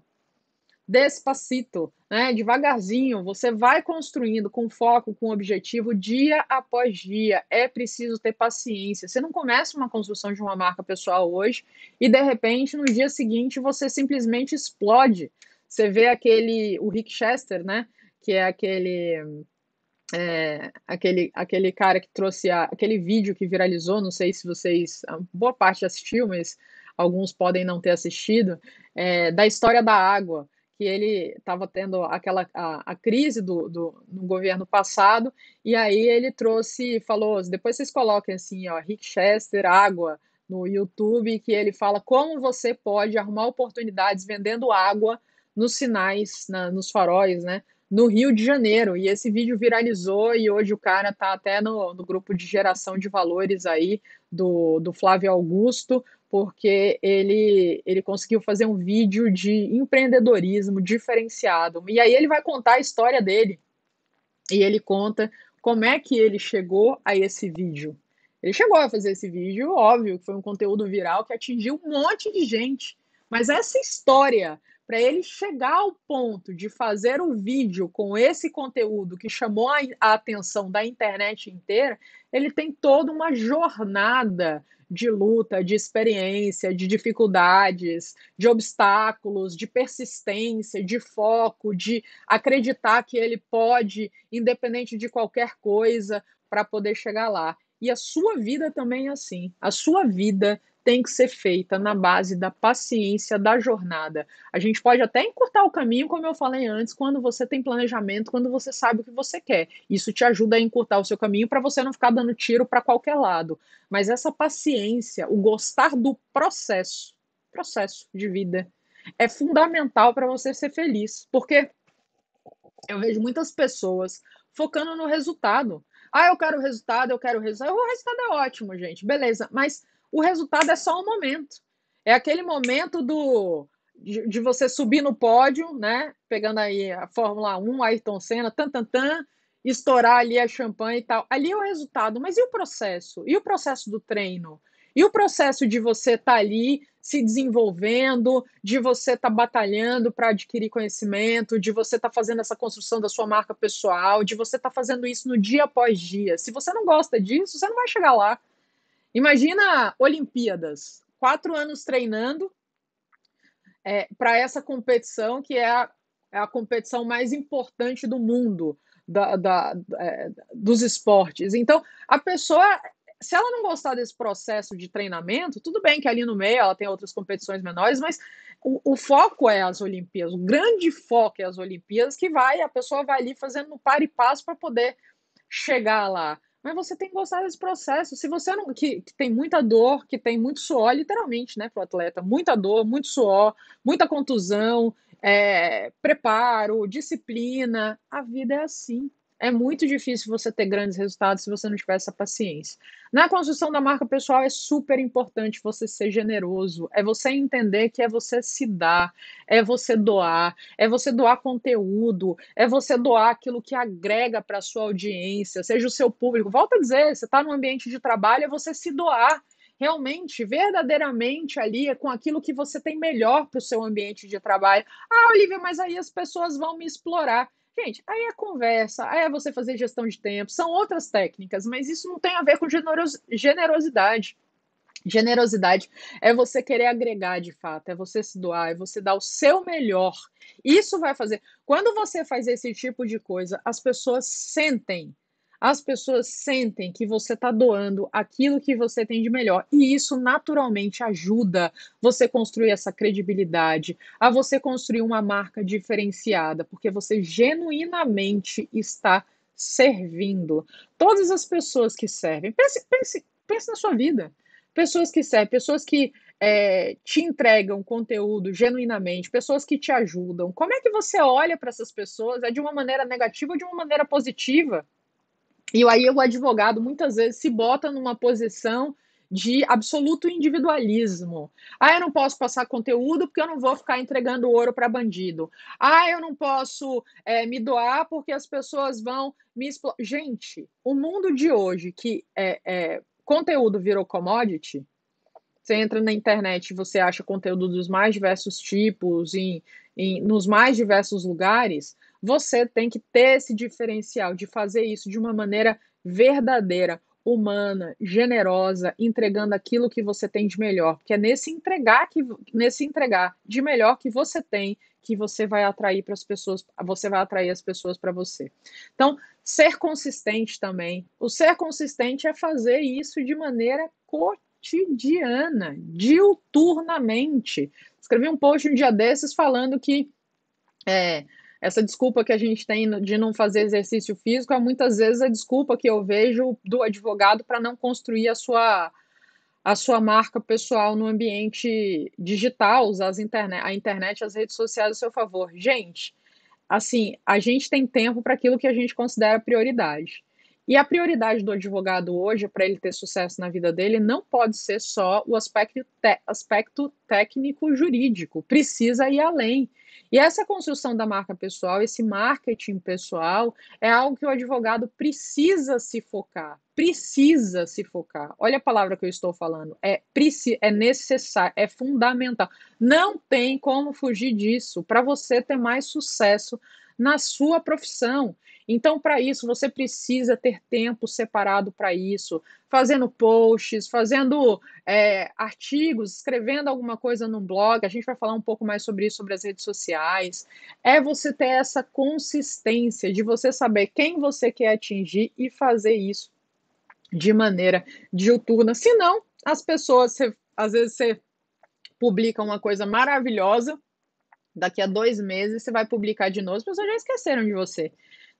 despacito, né? devagarzinho, você vai construindo com foco, com objetivo, dia após dia. É preciso ter paciência. Você não começa uma construção de uma marca pessoal hoje e de repente no dia seguinte você simplesmente explode. Você vê aquele o Rick Chester, né? Que é aquele é, aquele, aquele cara que trouxe a, aquele vídeo que viralizou, não sei se vocês, boa parte assistiu, mas alguns podem não ter assistido, é, da história da água que ele estava tendo aquela a, a crise do, do, no governo passado, e aí ele trouxe, falou, depois vocês coloquem assim, ó, Rick Chester, água, no YouTube, que ele fala como você pode arrumar oportunidades vendendo água nos sinais, na, nos faróis, né? no Rio de Janeiro. E esse vídeo viralizou e hoje o cara tá até no, no grupo de geração de valores aí do, do Flávio Augusto, porque ele, ele conseguiu fazer um vídeo de empreendedorismo diferenciado. E aí ele vai contar a história dele. E ele conta como é que ele chegou a esse vídeo. Ele chegou a fazer esse vídeo, óbvio, que foi um conteúdo viral que atingiu um monte de gente. Mas essa história para ele chegar ao ponto de fazer um vídeo com esse conteúdo que chamou a, a atenção da internet inteira, ele tem toda uma jornada de luta, de experiência, de dificuldades, de obstáculos, de persistência, de foco, de acreditar que ele pode, independente de qualquer coisa, para poder chegar lá. E a sua vida também é assim. A sua vida tem que ser feita na base da paciência da jornada. A gente pode até encurtar o caminho, como eu falei antes, quando você tem planejamento, quando você sabe o que você quer. Isso te ajuda a encurtar o seu caminho para você não ficar dando tiro para qualquer lado. Mas essa paciência, o gostar do processo, processo de vida, é fundamental para você ser feliz, porque eu vejo muitas pessoas focando no resultado. Ah, eu quero o resultado, eu quero o resultado. O resultado é ótimo, gente, beleza. Mas o resultado é só um momento. É aquele momento do de, de você subir no pódio, né? Pegando aí a Fórmula 1, Ayrton Senna, tan, tan, tan, estourar ali a champanhe e tal. Ali é o resultado, mas e o processo? E o processo do treino? E o processo de você estar tá ali se desenvolvendo, de você estar tá batalhando para adquirir conhecimento, de você estar tá fazendo essa construção da sua marca pessoal, de você estar tá fazendo isso no dia após dia. Se você não gosta disso, você não vai chegar lá. Imagina Olimpíadas, quatro anos treinando é, para essa competição que é a, é a, competição mais importante do mundo da, da, é, dos esportes. Então, a pessoa, se ela não gostar desse processo de treinamento, tudo bem que ali no meio ela tem outras competições menores, mas o, o foco é as Olimpíadas, o grande foco é as Olimpíadas que vai, a pessoa vai ali fazendo um par e passo para poder chegar lá. Mas você tem que gostar desse processo. Se você não. Que, que tem muita dor, que tem muito suor, literalmente, né, para o atleta. Muita dor, muito suor, muita contusão, é, preparo, disciplina. A vida é assim. É muito difícil você ter grandes resultados se você não tiver essa paciência. Na construção da marca pessoal é super importante você ser generoso, é você entender que é você se dar, é você doar, é você doar conteúdo, é você doar aquilo que agrega para a sua audiência, seja o seu público. Volta a dizer, você está no ambiente de trabalho, é você se doar realmente, verdadeiramente ali é com aquilo que você tem melhor para o seu ambiente de trabalho. Ah, Olivia, mas aí as pessoas vão me explorar. Gente, aí é conversa, aí é você fazer gestão de tempo, são outras técnicas, mas isso não tem a ver com generosidade. Generosidade é você querer agregar de fato, é você se doar, é você dar o seu melhor. Isso vai fazer. Quando você faz esse tipo de coisa, as pessoas sentem as pessoas sentem que você está doando aquilo que você tem de melhor. E isso naturalmente ajuda você construir essa credibilidade, a você construir uma marca diferenciada, porque você genuinamente está servindo. Todas as pessoas que servem, pense, pense, pense na sua vida. Pessoas que servem, pessoas que é, te entregam conteúdo genuinamente, pessoas que te ajudam. Como é que você olha para essas pessoas? É de uma maneira negativa ou de uma maneira positiva? E aí o advogado muitas vezes se bota numa posição de absoluto individualismo. Ah, eu não posso passar conteúdo porque eu não vou ficar entregando ouro para bandido. Ah, eu não posso é, me doar porque as pessoas vão me explorar. Gente, o mundo de hoje que é, é, conteúdo virou commodity. Você entra na internet e você acha conteúdo dos mais diversos tipos, em, em, nos mais diversos lugares você tem que ter esse diferencial de fazer isso de uma maneira verdadeira, humana, generosa, entregando aquilo que você tem de melhor, porque é nesse entregar que nesse entregar de melhor que você tem que você vai atrair para as pessoas, você vai atrair as pessoas para você. Então, ser consistente também. O ser consistente é fazer isso de maneira cotidiana, diuturnamente. Escrevi um post um dia desses falando que é, essa desculpa que a gente tem de não fazer exercício físico é muitas vezes a desculpa que eu vejo do advogado para não construir a sua, a sua marca pessoal no ambiente digital, usar as internet, a internet as redes sociais a seu favor. Gente, assim, a gente tem tempo para aquilo que a gente considera prioridade. E a prioridade do advogado hoje, para ele ter sucesso na vida dele, não pode ser só o aspecto, aspecto técnico-jurídico, precisa ir além. E essa construção da marca pessoal, esse marketing pessoal, é algo que o advogado precisa se focar. Precisa se focar. Olha a palavra que eu estou falando. É, é necessário, é fundamental. Não tem como fugir disso para você ter mais sucesso na sua profissão. Então, para isso, você precisa ter tempo separado para isso, fazendo posts, fazendo é, artigos, escrevendo alguma coisa no blog. A gente vai falar um pouco mais sobre isso, sobre as redes sociais. É você ter essa consistência de você saber quem você quer atingir e fazer isso de maneira diuturna. Senão, as pessoas, você, às vezes, você publica uma coisa maravilhosa daqui a dois meses você vai publicar de novo, as pessoas já esqueceram de você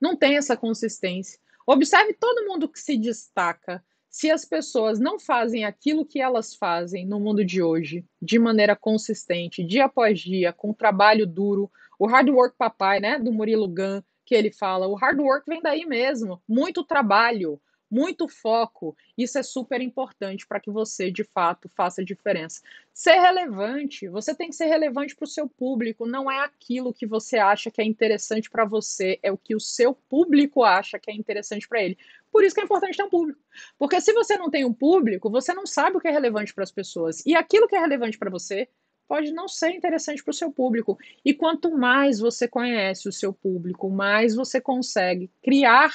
não tem essa consistência. Observe todo mundo que se destaca. Se as pessoas não fazem aquilo que elas fazem no mundo de hoje, de maneira consistente, dia após dia, com trabalho duro, o hard work papai, né, do Murilo Gun, que ele fala, o hard work vem daí mesmo, muito trabalho, muito foco, isso é super importante para que você de fato faça diferença. Ser relevante, você tem que ser relevante para o seu público, não é aquilo que você acha que é interessante para você, é o que o seu público acha que é interessante para ele. Por isso que é importante ter um público. Porque se você não tem um público, você não sabe o que é relevante para as pessoas. E aquilo que é relevante para você pode não ser interessante para o seu público. E quanto mais você conhece o seu público, mais você consegue criar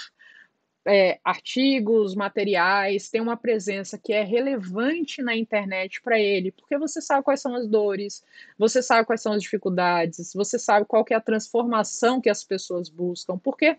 é, artigos, materiais, tem uma presença que é relevante na internet para ele, porque você sabe quais são as dores, você sabe quais são as dificuldades, você sabe qual é a transformação que as pessoas buscam, porque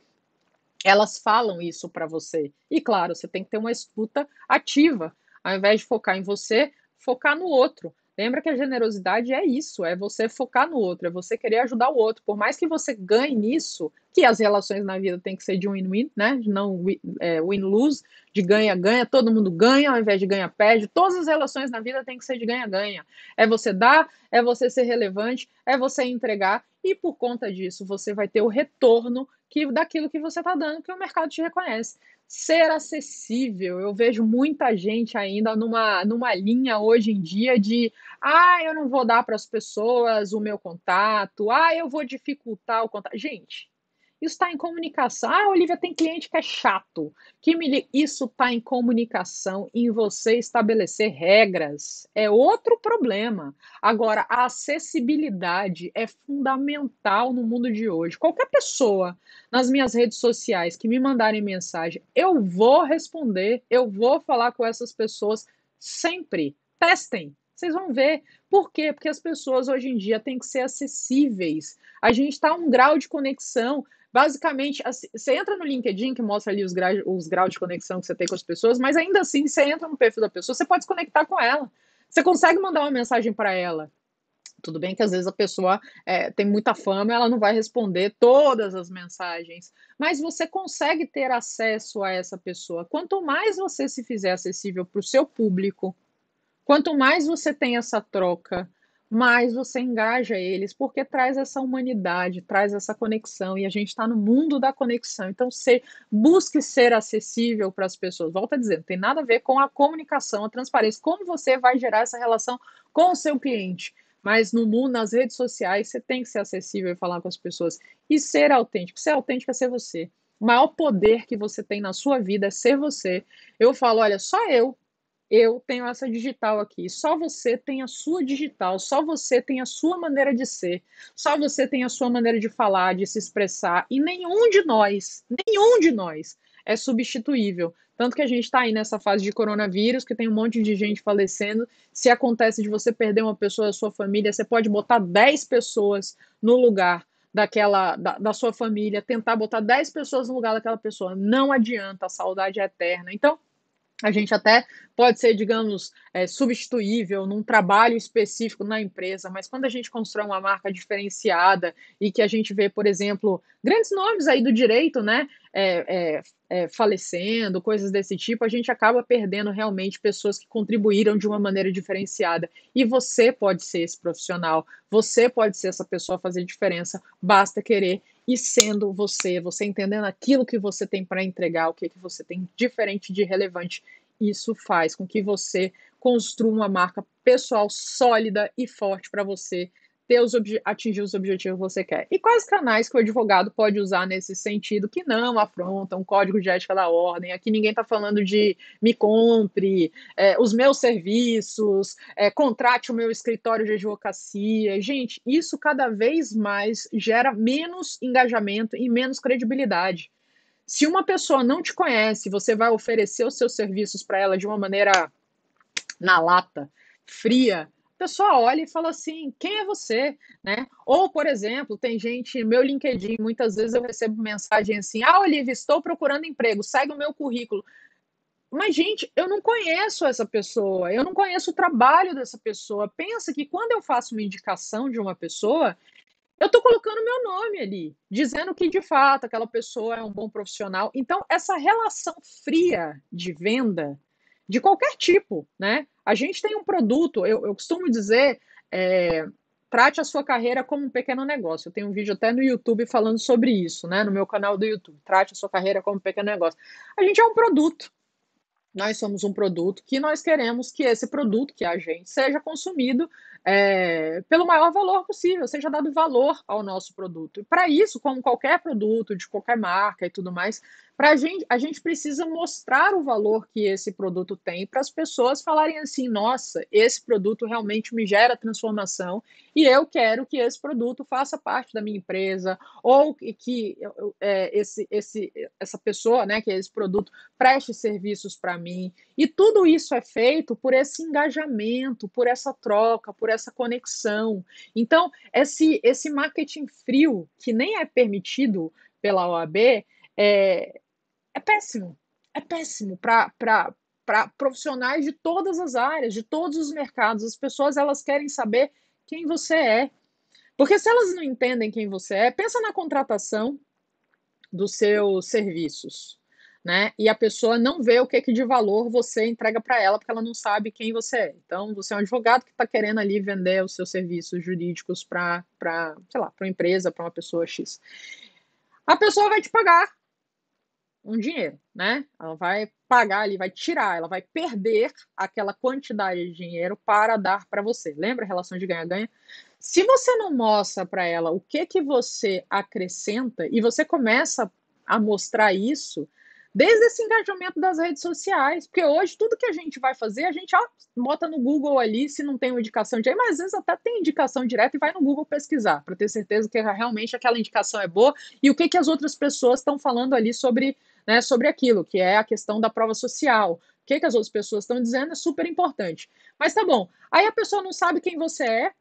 elas falam isso para você. E claro, você tem que ter uma escuta ativa, ao invés de focar em você, focar no outro. Lembra que a generosidade é isso, é você focar no outro, é você querer ajudar o outro. Por mais que você ganhe nisso, que as relações na vida têm que ser de win-win, né? Não é, win-lose, de ganha-ganha, todo mundo ganha ao invés de ganha-perde. Todas as relações na vida têm que ser de ganha-ganha. É você dar, é você ser relevante, é você entregar, e por conta disso você vai ter o retorno que daquilo que você está dando, que o mercado te reconhece. Ser acessível. Eu vejo muita gente ainda numa, numa linha hoje em dia de ah, eu não vou dar para as pessoas o meu contato, ah, eu vou dificultar o contato. Gente, está em comunicação. Ah, Olivia, tem cliente que é chato. Que me... Isso está em comunicação, em você estabelecer regras. É outro problema. Agora, a acessibilidade é fundamental no mundo de hoje. Qualquer pessoa nas minhas redes sociais que me mandarem mensagem, eu vou responder, eu vou falar com essas pessoas sempre. Testem, vocês vão ver. Por quê? Porque as pessoas hoje em dia têm que ser acessíveis. A gente está um grau de conexão basicamente, assim, você entra no LinkedIn, que mostra ali os, gra os graus de conexão que você tem com as pessoas, mas ainda assim, você entra no perfil da pessoa, você pode se conectar com ela. Você consegue mandar uma mensagem para ela. Tudo bem que às vezes a pessoa é, tem muita fama, ela não vai responder todas as mensagens, mas você consegue ter acesso a essa pessoa. Quanto mais você se fizer acessível para o seu público, quanto mais você tem essa troca, mas você engaja eles porque traz essa humanidade, traz essa conexão e a gente está no mundo da conexão. Então, busque ser acessível para as pessoas. Volta a dizer, não tem nada a ver com a comunicação, a transparência, como você vai gerar essa relação com o seu cliente. Mas no mundo, nas redes sociais, você tem que ser acessível e falar com as pessoas e ser autêntico. Ser autêntico é ser você. O maior poder que você tem na sua vida é ser você. Eu falo, olha, só eu eu tenho essa digital aqui. Só você tem a sua digital, só você tem a sua maneira de ser, só você tem a sua maneira de falar, de se expressar. E nenhum de nós, nenhum de nós é substituível. Tanto que a gente está aí nessa fase de coronavírus, que tem um monte de gente falecendo. Se acontece de você perder uma pessoa da sua família, você pode botar 10 pessoas no lugar daquela da, da sua família, tentar botar 10 pessoas no lugar daquela pessoa. Não adianta, a saudade é eterna. Então, a gente até pode ser, digamos, é, substituível num trabalho específico na empresa, mas quando a gente constrói uma marca diferenciada e que a gente vê, por exemplo, grandes nomes aí do direito, né, é, é, é falecendo, coisas desse tipo, a gente acaba perdendo realmente pessoas que contribuíram de uma maneira diferenciada. E você pode ser esse profissional, você pode ser essa pessoa a fazer diferença, basta querer e sendo você, você entendendo aquilo que você tem para entregar, o que, que você tem diferente de relevante. Isso faz com que você construa uma marca pessoal sólida e forte para você ter os atingir os objetivos que você quer. E quais canais que o advogado pode usar nesse sentido que não afrontam o código de ética da ordem? Aqui ninguém está falando de me compre, é, os meus serviços, é, contrate o meu escritório de advocacia. Gente, isso cada vez mais gera menos engajamento e menos credibilidade. Se uma pessoa não te conhece, você vai oferecer os seus serviços para ela de uma maneira na lata, fria, pessoa olha e fala assim: quem é você? Né? Ou, por exemplo, tem gente, meu LinkedIn, muitas vezes eu recebo mensagem assim: ah, Olivia, estou procurando emprego, segue o meu currículo. Mas, gente, eu não conheço essa pessoa, eu não conheço o trabalho dessa pessoa. Pensa que quando eu faço uma indicação de uma pessoa, eu estou colocando meu nome ali, dizendo que de fato aquela pessoa é um bom profissional. Então, essa relação fria de venda de qualquer tipo, né? A gente tem um produto, eu, eu costumo dizer, é, trate a sua carreira como um pequeno negócio. Eu tenho um vídeo até no YouTube falando sobre isso, né? No meu canal do YouTube, trate a sua carreira como um pequeno negócio. A gente é um produto. Nós somos um produto que nós queremos que esse produto, que é a gente, seja consumido é, pelo maior valor possível, seja dado valor ao nosso produto. E para isso, como qualquer produto, de qualquer marca e tudo mais, pra gente, a gente precisa mostrar o valor que esse produto tem para as pessoas falarem assim: nossa, esse produto realmente me gera transformação e eu quero que esse produto faça parte da minha empresa, ou que é, esse, esse, essa pessoa, né, que é esse produto, preste serviços para mim, e tudo isso é feito por esse engajamento, por essa troca, por essa conexão. Então, esse, esse marketing frio, que nem é permitido pela OAB, é, é péssimo. É péssimo para profissionais de todas as áreas, de todos os mercados. As pessoas elas querem saber quem você é. Porque se elas não entendem quem você é, pensa na contratação dos seus serviços né? E a pessoa não vê o que, que de valor você entrega para ela, porque ela não sabe quem você é. Então, você é um advogado que está querendo ali vender os seus serviços jurídicos para, sei lá, para uma empresa, para uma pessoa X. A pessoa vai te pagar um dinheiro, né? Ela vai pagar ali, vai tirar, ela vai perder aquela quantidade de dinheiro para dar para você. Lembra a relação de ganha-ganha? Se você não mostra para ela o que que você acrescenta e você começa a mostrar isso, Desde esse engajamento das redes sociais, porque hoje tudo que a gente vai fazer, a gente ó, bota no Google ali, se não tem uma indicação aí, mas às vezes até tem indicação direta e vai no Google pesquisar, para ter certeza que realmente aquela indicação é boa e o que, que as outras pessoas estão falando ali sobre, né, sobre aquilo, que é a questão da prova social, o que, que as outras pessoas estão dizendo é super importante. Mas tá bom. Aí a pessoa não sabe quem você é,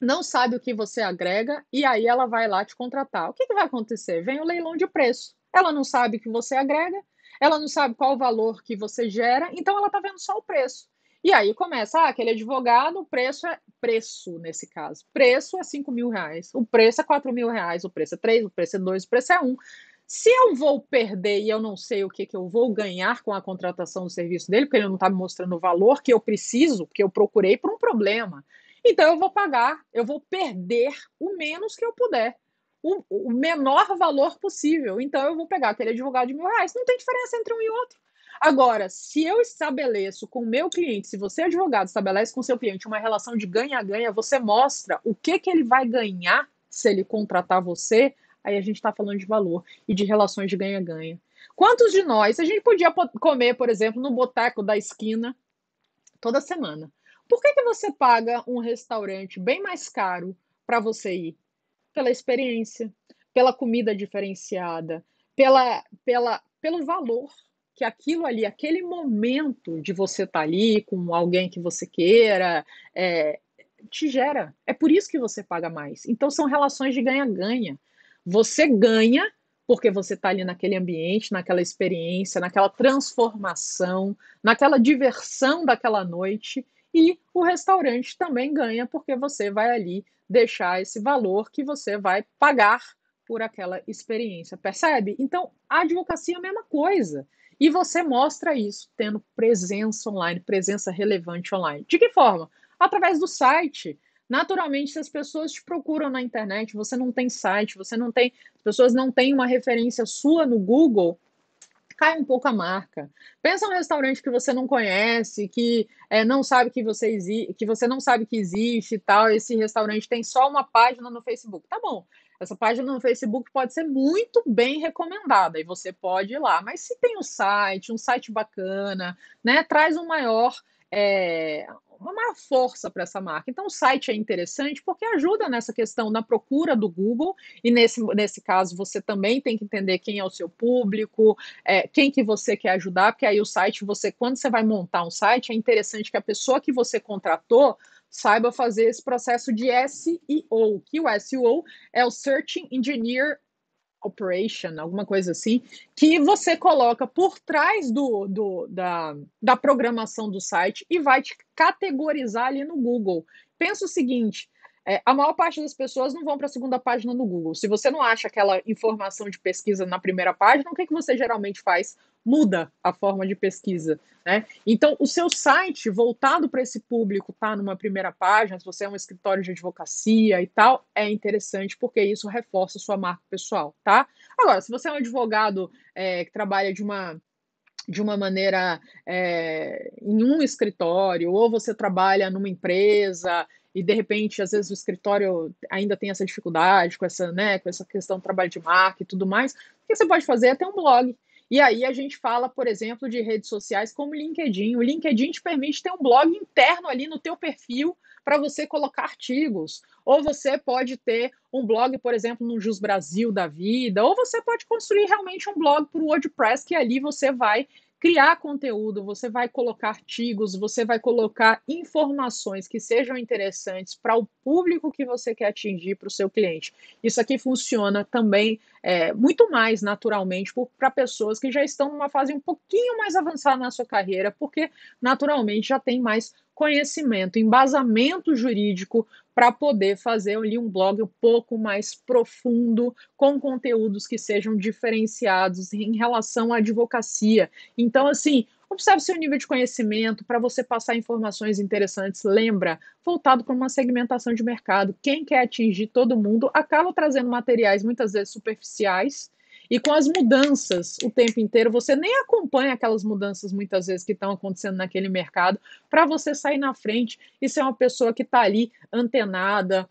não sabe o que você agrega, e aí ela vai lá te contratar. O que, que vai acontecer? Vem o leilão de preço. Ela não sabe que você agrega, ela não sabe qual o valor que você gera, então ela está vendo só o preço. E aí começa, ah, aquele advogado, o preço é preço nesse caso. Preço é 5 mil reais, o preço é 4 mil reais, o preço é 3, o preço é 2, o preço é 1. Um. Se eu vou perder e eu não sei o que, que eu vou ganhar com a contratação do serviço dele, porque ele não está me mostrando o valor que eu preciso, porque eu procurei por um problema. Então eu vou pagar, eu vou perder o menos que eu puder o, o menor valor possível. Então, eu vou pegar aquele advogado de mil reais. Não tem diferença entre um e outro. Agora, se eu estabeleço com o meu cliente, se você, é advogado, estabelece com seu cliente uma relação de ganha-ganha, você mostra o que, que ele vai ganhar se ele contratar você, aí a gente está falando de valor e de relações de ganha-ganha. Quantos de nós, a gente podia comer, por exemplo, no boteco da esquina toda semana? Por que, que você paga um restaurante bem mais caro para você ir? pela experiência, pela comida diferenciada, pela, pela, pelo valor que aquilo ali, aquele momento de você estar tá ali com alguém que você queira, é, te gera. É por isso que você paga mais. Então são relações de ganha-ganha. Você ganha porque você está ali naquele ambiente, naquela experiência, naquela transformação, naquela diversão daquela noite. E o restaurante também ganha porque você vai ali deixar esse valor que você vai pagar por aquela experiência, percebe? Então, a advocacia é a mesma coisa. E você mostra isso tendo presença online, presença relevante online. De que forma? Através do site. Naturalmente, se as pessoas te procuram na internet, você não tem site, você não tem, as pessoas não têm uma referência sua no Google, cai um pouco a marca. Pensa um restaurante que você não conhece, que é, não sabe que você que você não sabe que existe e tal. Esse restaurante tem só uma página no Facebook. Tá bom. Essa página no Facebook pode ser muito bem recomendada e você pode ir lá. Mas se tem um site, um site bacana, né? Traz um maior é, uma maior força para essa marca. Então, o site é interessante porque ajuda nessa questão na procura do Google, e nesse, nesse caso você também tem que entender quem é o seu público, é, quem que você quer ajudar, porque aí o site, você, quando você vai montar um site, é interessante que a pessoa que você contratou saiba fazer esse processo de SEO, que o SEO é o Search Engineer Operation, alguma coisa assim, que você coloca por trás do, do da, da programação do site e vai te categorizar ali no Google. Pensa o seguinte: é, a maior parte das pessoas não vão para a segunda página no Google. Se você não acha aquela informação de pesquisa na primeira página, o que, é que você geralmente faz? Muda a forma de pesquisa. Né? Então, o seu site voltado para esse público tá numa primeira página, se você é um escritório de advocacia e tal, é interessante porque isso reforça a sua marca pessoal, tá? Agora, se você é um advogado é, que trabalha de uma de uma maneira é, em um escritório, ou você trabalha numa empresa e de repente, às vezes o escritório ainda tem essa dificuldade com essa, né, com essa questão do trabalho de marca e tudo mais, o que você pode fazer é ter um blog. E aí a gente fala, por exemplo, de redes sociais como o LinkedIn. O LinkedIn te permite ter um blog interno ali no teu perfil para você colocar artigos. Ou você pode ter um blog, por exemplo, no Jus Brasil da vida, ou você pode construir realmente um blog para o WordPress que ali você vai criar conteúdo, você vai colocar artigos, você vai colocar informações que sejam interessantes para o público que você quer atingir, para o seu cliente. Isso aqui funciona também é, muito mais naturalmente para pessoas que já estão numa fase um pouquinho mais avançada na sua carreira, porque naturalmente já tem mais conhecimento, embasamento jurídico para poder fazer ali um blog um pouco mais profundo, com conteúdos que sejam diferenciados em relação à advocacia. Então, assim, Observe seu nível de conhecimento para você passar informações interessantes. Lembra, voltado para uma segmentação de mercado. Quem quer atingir todo mundo acaba trazendo materiais muitas vezes superficiais. E com as mudanças o tempo inteiro, você nem acompanha aquelas mudanças muitas vezes que estão acontecendo naquele mercado para você sair na frente e ser uma pessoa que está ali antenada,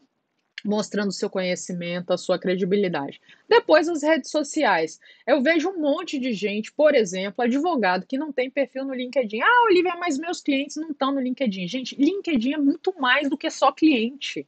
mostrando seu conhecimento, a sua credibilidade. Depois as redes sociais. Eu vejo um monte de gente, por exemplo, advogado que não tem perfil no LinkedIn. Ah, Olivia, mas meus clientes não estão no LinkedIn. Gente, LinkedIn é muito mais do que só cliente.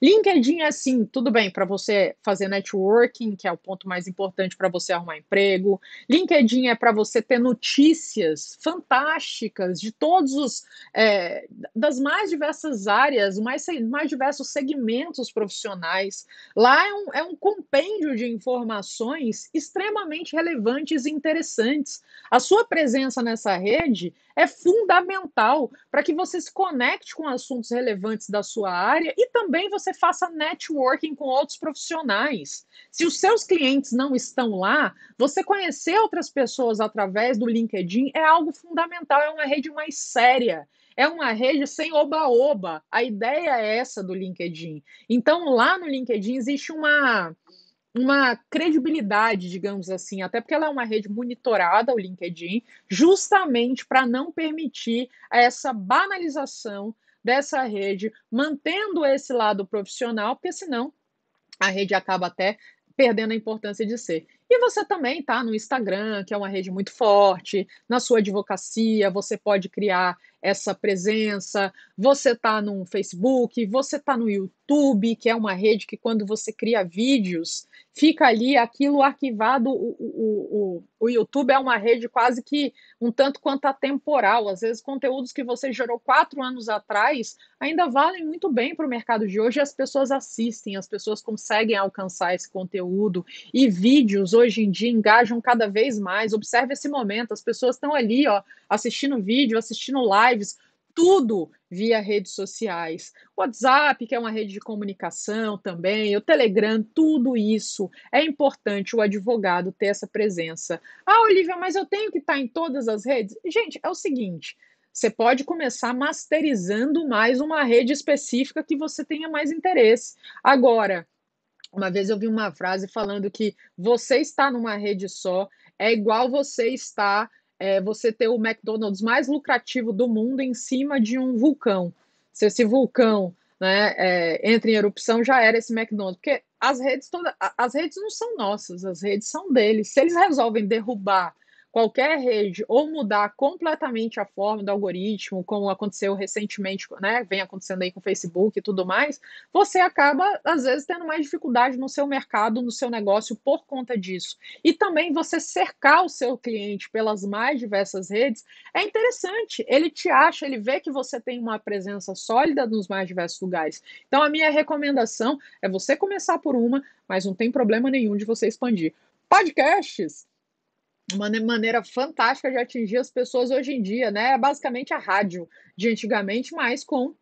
LinkedIn é assim, tudo bem, para você fazer networking, que é o ponto mais importante para você arrumar emprego. LinkedIn é para você ter notícias fantásticas de todos os. É, das mais diversas áreas, mais, mais diversos segmentos profissionais. Lá é um, é um compêndio de informações extremamente relevantes e interessantes. A sua presença nessa rede é fundamental para que você se conecte com assuntos relevantes da sua área e também você faça networking com outros profissionais. Se os seus clientes não estão lá, você conhecer outras pessoas através do LinkedIn é algo fundamental, é uma rede mais séria. É uma rede sem oba-oba. A ideia é essa do LinkedIn. Então, lá no LinkedIn existe uma uma credibilidade, digamos assim, até porque ela é uma rede monitorada, o LinkedIn, justamente para não permitir essa banalização dessa rede, mantendo esse lado profissional, porque senão a rede acaba até perdendo a importância de ser. E você também está no Instagram, que é uma rede muito forte, na sua advocacia, você pode criar essa presença, você está no Facebook, você está no YouTube, que é uma rede que quando você cria vídeos, fica ali aquilo arquivado. O, o, o, o YouTube é uma rede quase que um tanto quanto atemporal. Às vezes, conteúdos que você gerou quatro anos atrás ainda valem muito bem para o mercado de hoje. As pessoas assistem, as pessoas conseguem alcançar esse conteúdo. E vídeos hoje em dia engajam cada vez mais. Observe esse momento, as pessoas estão ali, ó, assistindo vídeo, assistindo live lives, tudo via redes sociais. WhatsApp, que é uma rede de comunicação também, o Telegram, tudo isso. É importante o advogado ter essa presença. Ah, Olivia, mas eu tenho que estar tá em todas as redes? Gente, é o seguinte. Você pode começar masterizando mais uma rede específica que você tenha mais interesse. Agora, uma vez eu vi uma frase falando que você está numa rede só é igual você está é você ter o McDonald's mais lucrativo do mundo em cima de um vulcão. Se esse vulcão né, é, entra em erupção, já era esse McDonald's. Porque as redes, toda, as redes não são nossas, as redes são deles. Se eles resolvem derrubar qualquer rede ou mudar completamente a forma do algoritmo, como aconteceu recentemente, né, vem acontecendo aí com o Facebook e tudo mais, você acaba, às vezes, tendo mais dificuldade no seu mercado, no seu negócio por conta disso. E também você cercar o seu cliente pelas mais diversas redes é interessante. Ele te acha, ele vê que você tem uma presença sólida nos mais diversos lugares. Então, a minha recomendação é você começar por uma, mas não tem problema nenhum de você expandir. Podcasts uma maneira fantástica de atingir as pessoas hoje em dia, né? É basicamente a rádio de antigamente, mas com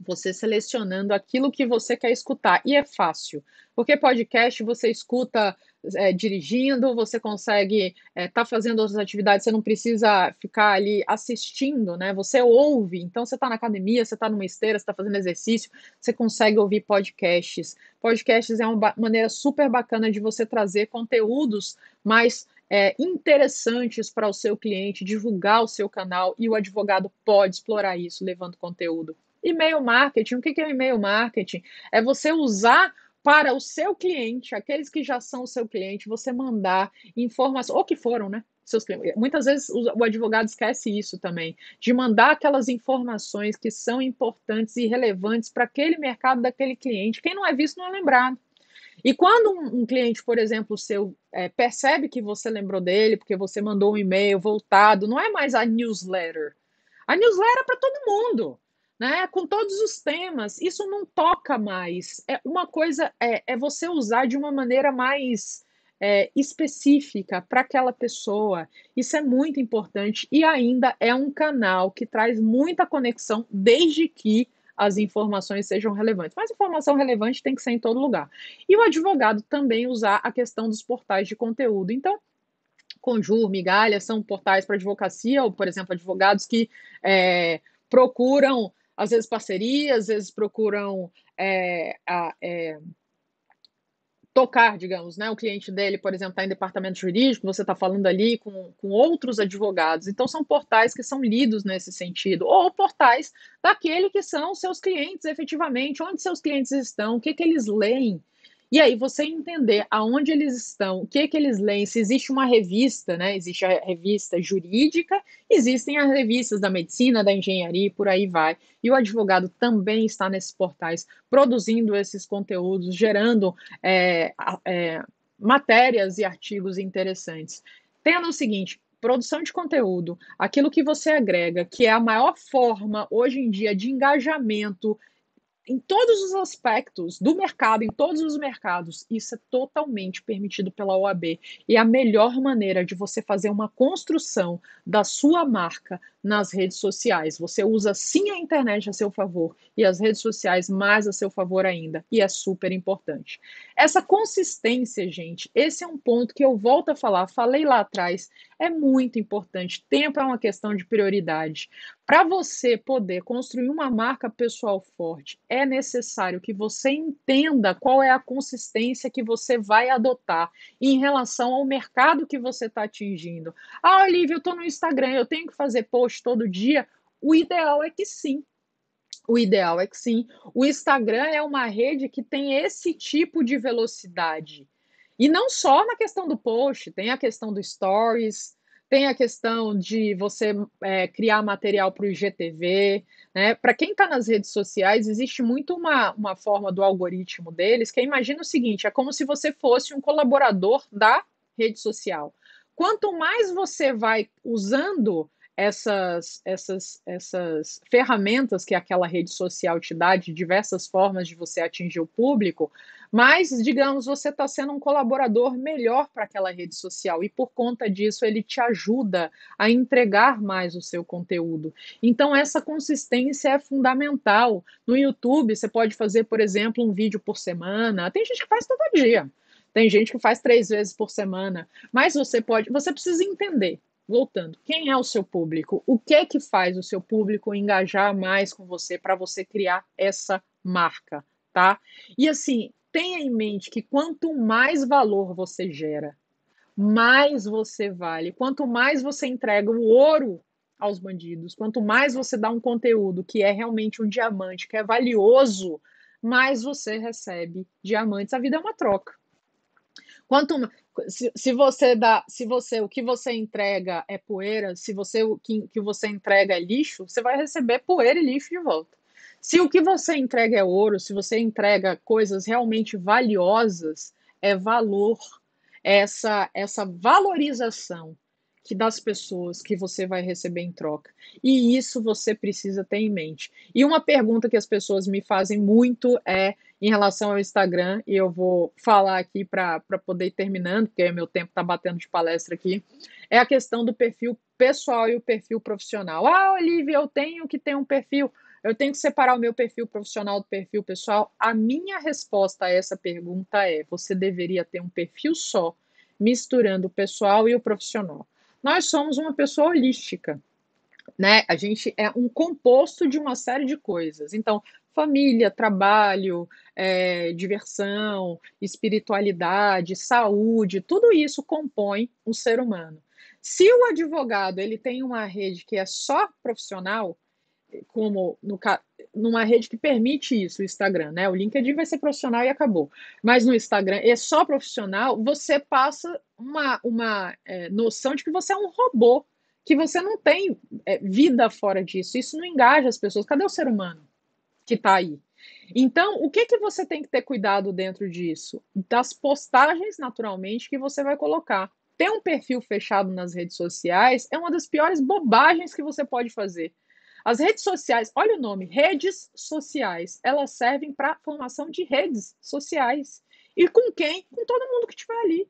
você selecionando aquilo que você quer escutar. E é fácil, porque podcast você escuta é, dirigindo, você consegue estar é, tá fazendo outras atividades, você não precisa ficar ali assistindo, né? Você ouve, então você está na academia, você está numa esteira, você está fazendo exercício, você consegue ouvir podcasts. Podcasts é uma maneira super bacana de você trazer conteúdos mais é, interessantes para o seu cliente, divulgar o seu canal e o advogado pode explorar isso levando conteúdo. E-mail marketing, o que é e-mail marketing? É você usar para o seu cliente, aqueles que já são o seu cliente, você mandar informações, ou que foram, né? Seus clientes. Muitas vezes o advogado esquece isso também, de mandar aquelas informações que são importantes e relevantes para aquele mercado daquele cliente. Quem não é visto não é lembrado. E quando um, um cliente, por exemplo, seu, é, percebe que você lembrou dele, porque você mandou um e-mail voltado, não é mais a newsletter. A newsletter é para todo mundo, né? com todos os temas. Isso não toca mais. É Uma coisa é, é você usar de uma maneira mais é, específica para aquela pessoa. Isso é muito importante e ainda é um canal que traz muita conexão desde que as informações sejam relevantes. Mas informação relevante tem que ser em todo lugar. E o advogado também usar a questão dos portais de conteúdo. Então, Conjur, Migalha são portais para advocacia, ou, por exemplo, advogados que é, procuram, às vezes, parcerias, às vezes procuram. É, a, é, tocar, digamos, né? O cliente dele, por exemplo, está em departamento jurídico, você está falando ali com, com outros advogados. Então, são portais que são lidos nesse sentido, ou portais daquele que são seus clientes efetivamente, onde seus clientes estão, o que, que eles leem. E aí você entender aonde eles estão, o que é que eles leem, se existe uma revista, né? Existe a revista jurídica, existem as revistas da medicina, da engenharia e por aí vai. E o advogado também está nesses portais produzindo esses conteúdos, gerando é, é, matérias e artigos interessantes. Tendo o seguinte, produção de conteúdo, aquilo que você agrega, que é a maior forma hoje em dia de engajamento em todos os aspectos do mercado, em todos os mercados, isso é totalmente permitido pela OAB. E a melhor maneira de você fazer uma construção da sua marca nas redes sociais. Você usa sim a internet a seu favor e as redes sociais mais a seu favor ainda. E é super importante. Essa consistência, gente, esse é um ponto que eu volto a falar, falei lá atrás, é muito importante. Tempo é uma questão de prioridade. Para você poder construir uma marca pessoal forte, é necessário que você entenda qual é a consistência que você vai adotar em relação ao mercado que você está atingindo. Ah, Olivia, eu estou no Instagram, eu tenho que fazer post todo dia. O ideal é que sim, o ideal é que sim. O Instagram é uma rede que tem esse tipo de velocidade. E não só na questão do post, tem a questão do stories, tem a questão de você é, criar material para o IGTV. Né? Para quem está nas redes sociais, existe muito uma, uma forma do algoritmo deles que é, imagina o seguinte: é como se você fosse um colaborador da rede social. Quanto mais você vai usando essas, essas, essas ferramentas que aquela rede social te dá, de diversas formas de você atingir o público, mas, digamos, você está sendo um colaborador melhor para aquela rede social e, por conta disso, ele te ajuda a entregar mais o seu conteúdo. Então, essa consistência é fundamental. No YouTube, você pode fazer, por exemplo, um vídeo por semana, tem gente que faz todo dia. Tem gente que faz três vezes por semana, mas você pode, você precisa entender voltando, quem é o seu público? O que é que faz o seu público engajar mais com você para você criar essa marca, tá? E assim, tenha em mente que quanto mais valor você gera, mais você vale, quanto mais você entrega o ouro aos bandidos, quanto mais você dá um conteúdo que é realmente um diamante, que é valioso, mais você recebe diamantes. A vida é uma troca. Quanto se, se, você dá, se você o que você entrega é poeira, se você o que, que você entrega é lixo, você vai receber poeira e lixo de volta. Se o que você entrega é ouro, se você entrega coisas realmente valiosas, é valor, essa essa valorização que das pessoas que você vai receber em troca. E isso você precisa ter em mente. E uma pergunta que as pessoas me fazem muito é em relação ao Instagram, e eu vou falar aqui para poder ir terminando, porque meu tempo está batendo de palestra aqui, é a questão do perfil pessoal e o perfil profissional. Ah, Olivia, eu tenho que ter um perfil. Eu tenho que separar o meu perfil profissional do perfil pessoal? A minha resposta a essa pergunta é: você deveria ter um perfil só, misturando o pessoal e o profissional. Nós somos uma pessoa holística, né? A gente é um composto de uma série de coisas. Então, família, trabalho, é, diversão, espiritualidade, saúde, tudo isso compõe um ser humano. Se o advogado ele tem uma rede que é só profissional, como no, numa rede que permite isso, o Instagram, né? O LinkedIn vai ser profissional e acabou. Mas no Instagram é só profissional, você passa uma, uma é, noção de que você é um robô, que você não tem é, vida fora disso. Isso não engaja as pessoas. Cadê o ser humano que está aí? Então, o que, que você tem que ter cuidado dentro disso? Das postagens, naturalmente, que você vai colocar. Ter um perfil fechado nas redes sociais é uma das piores bobagens que você pode fazer. As redes sociais, olha o nome, redes sociais, elas servem para formação de redes sociais. E com quem? Com todo mundo que estiver ali.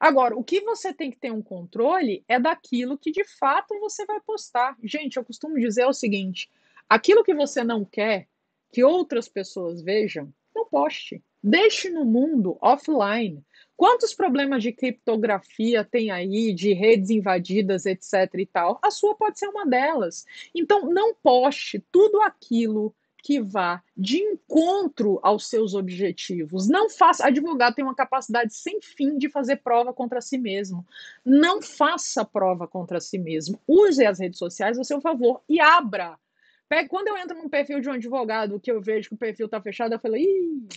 Agora, o que você tem que ter um controle é daquilo que de fato você vai postar. Gente, eu costumo dizer o seguinte: aquilo que você não quer que outras pessoas vejam, não poste. Deixe no mundo offline. Quantos problemas de criptografia tem aí, de redes invadidas, etc e tal? A sua pode ser uma delas. Então, não poste tudo aquilo que vá de encontro aos seus objetivos. Não faça. Advogado tem uma capacidade sem fim de fazer prova contra si mesmo. Não faça prova contra si mesmo. Use as redes sociais a seu favor e abra. Quando eu entro num perfil de um advogado que eu vejo que o perfil está fechado, eu falo, ih,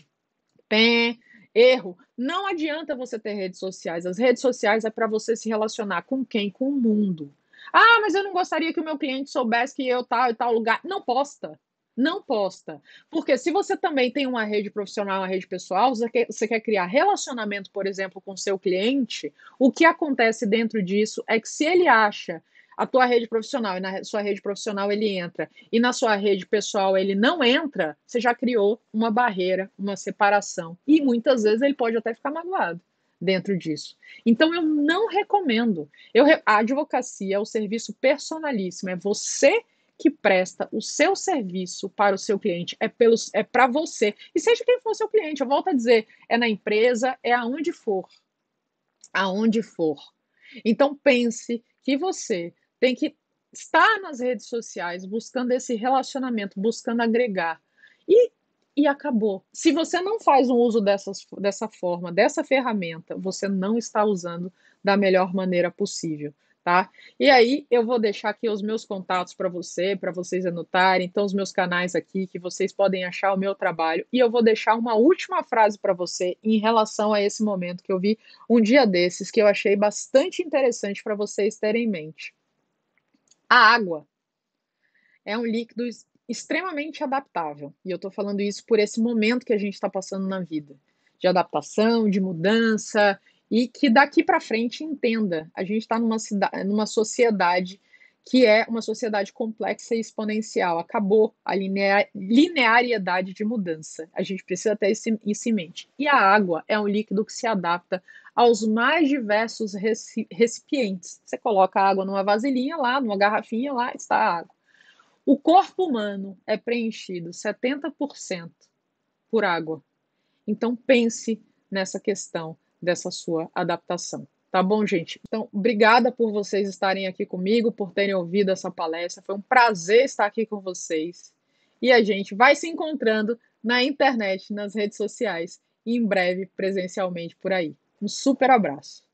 pé, erro. Não adianta você ter redes sociais. As redes sociais é para você se relacionar com quem? Com o mundo. Ah, mas eu não gostaria que o meu cliente soubesse que eu tal e tal lugar. Não posta não posta. Porque se você também tem uma rede profissional, uma rede pessoal, você quer, você quer, criar relacionamento, por exemplo, com seu cliente, o que acontece dentro disso é que se ele acha a tua rede profissional e na sua rede profissional ele entra e na sua rede pessoal ele não entra, você já criou uma barreira, uma separação. E muitas vezes ele pode até ficar magoado dentro disso. Então eu não recomendo. Eu, a advocacia é o serviço personalíssimo, é você que presta o seu serviço para o seu cliente, é para é você. E seja quem for seu cliente, eu volto a dizer, é na empresa, é aonde for. Aonde for. Então pense que você tem que estar nas redes sociais buscando esse relacionamento, buscando agregar. E, e acabou. Se você não faz um uso dessas, dessa forma, dessa ferramenta, você não está usando da melhor maneira possível tá? E aí eu vou deixar aqui os meus contatos para você, para vocês anotarem, então os meus canais aqui que vocês podem achar o meu trabalho e eu vou deixar uma última frase para você em relação a esse momento que eu vi um dia desses que eu achei bastante interessante para vocês terem em mente. A água é um líquido extremamente adaptável e eu estou falando isso por esse momento que a gente está passando na vida de adaptação, de mudança, e que daqui para frente entenda. A gente está numa, numa sociedade que é uma sociedade complexa e exponencial. Acabou a linear, linearidade de mudança. A gente precisa ter isso em mente. E a água é um líquido que se adapta aos mais diversos recipientes. Você coloca a água numa vasilhinha lá, numa garrafinha lá, está a água. O corpo humano é preenchido 70% por água. Então pense nessa questão dessa sua adaptação. Tá bom, gente? Então, obrigada por vocês estarem aqui comigo, por terem ouvido essa palestra. Foi um prazer estar aqui com vocês. E a gente vai se encontrando na internet, nas redes sociais e em breve presencialmente por aí. Um super abraço.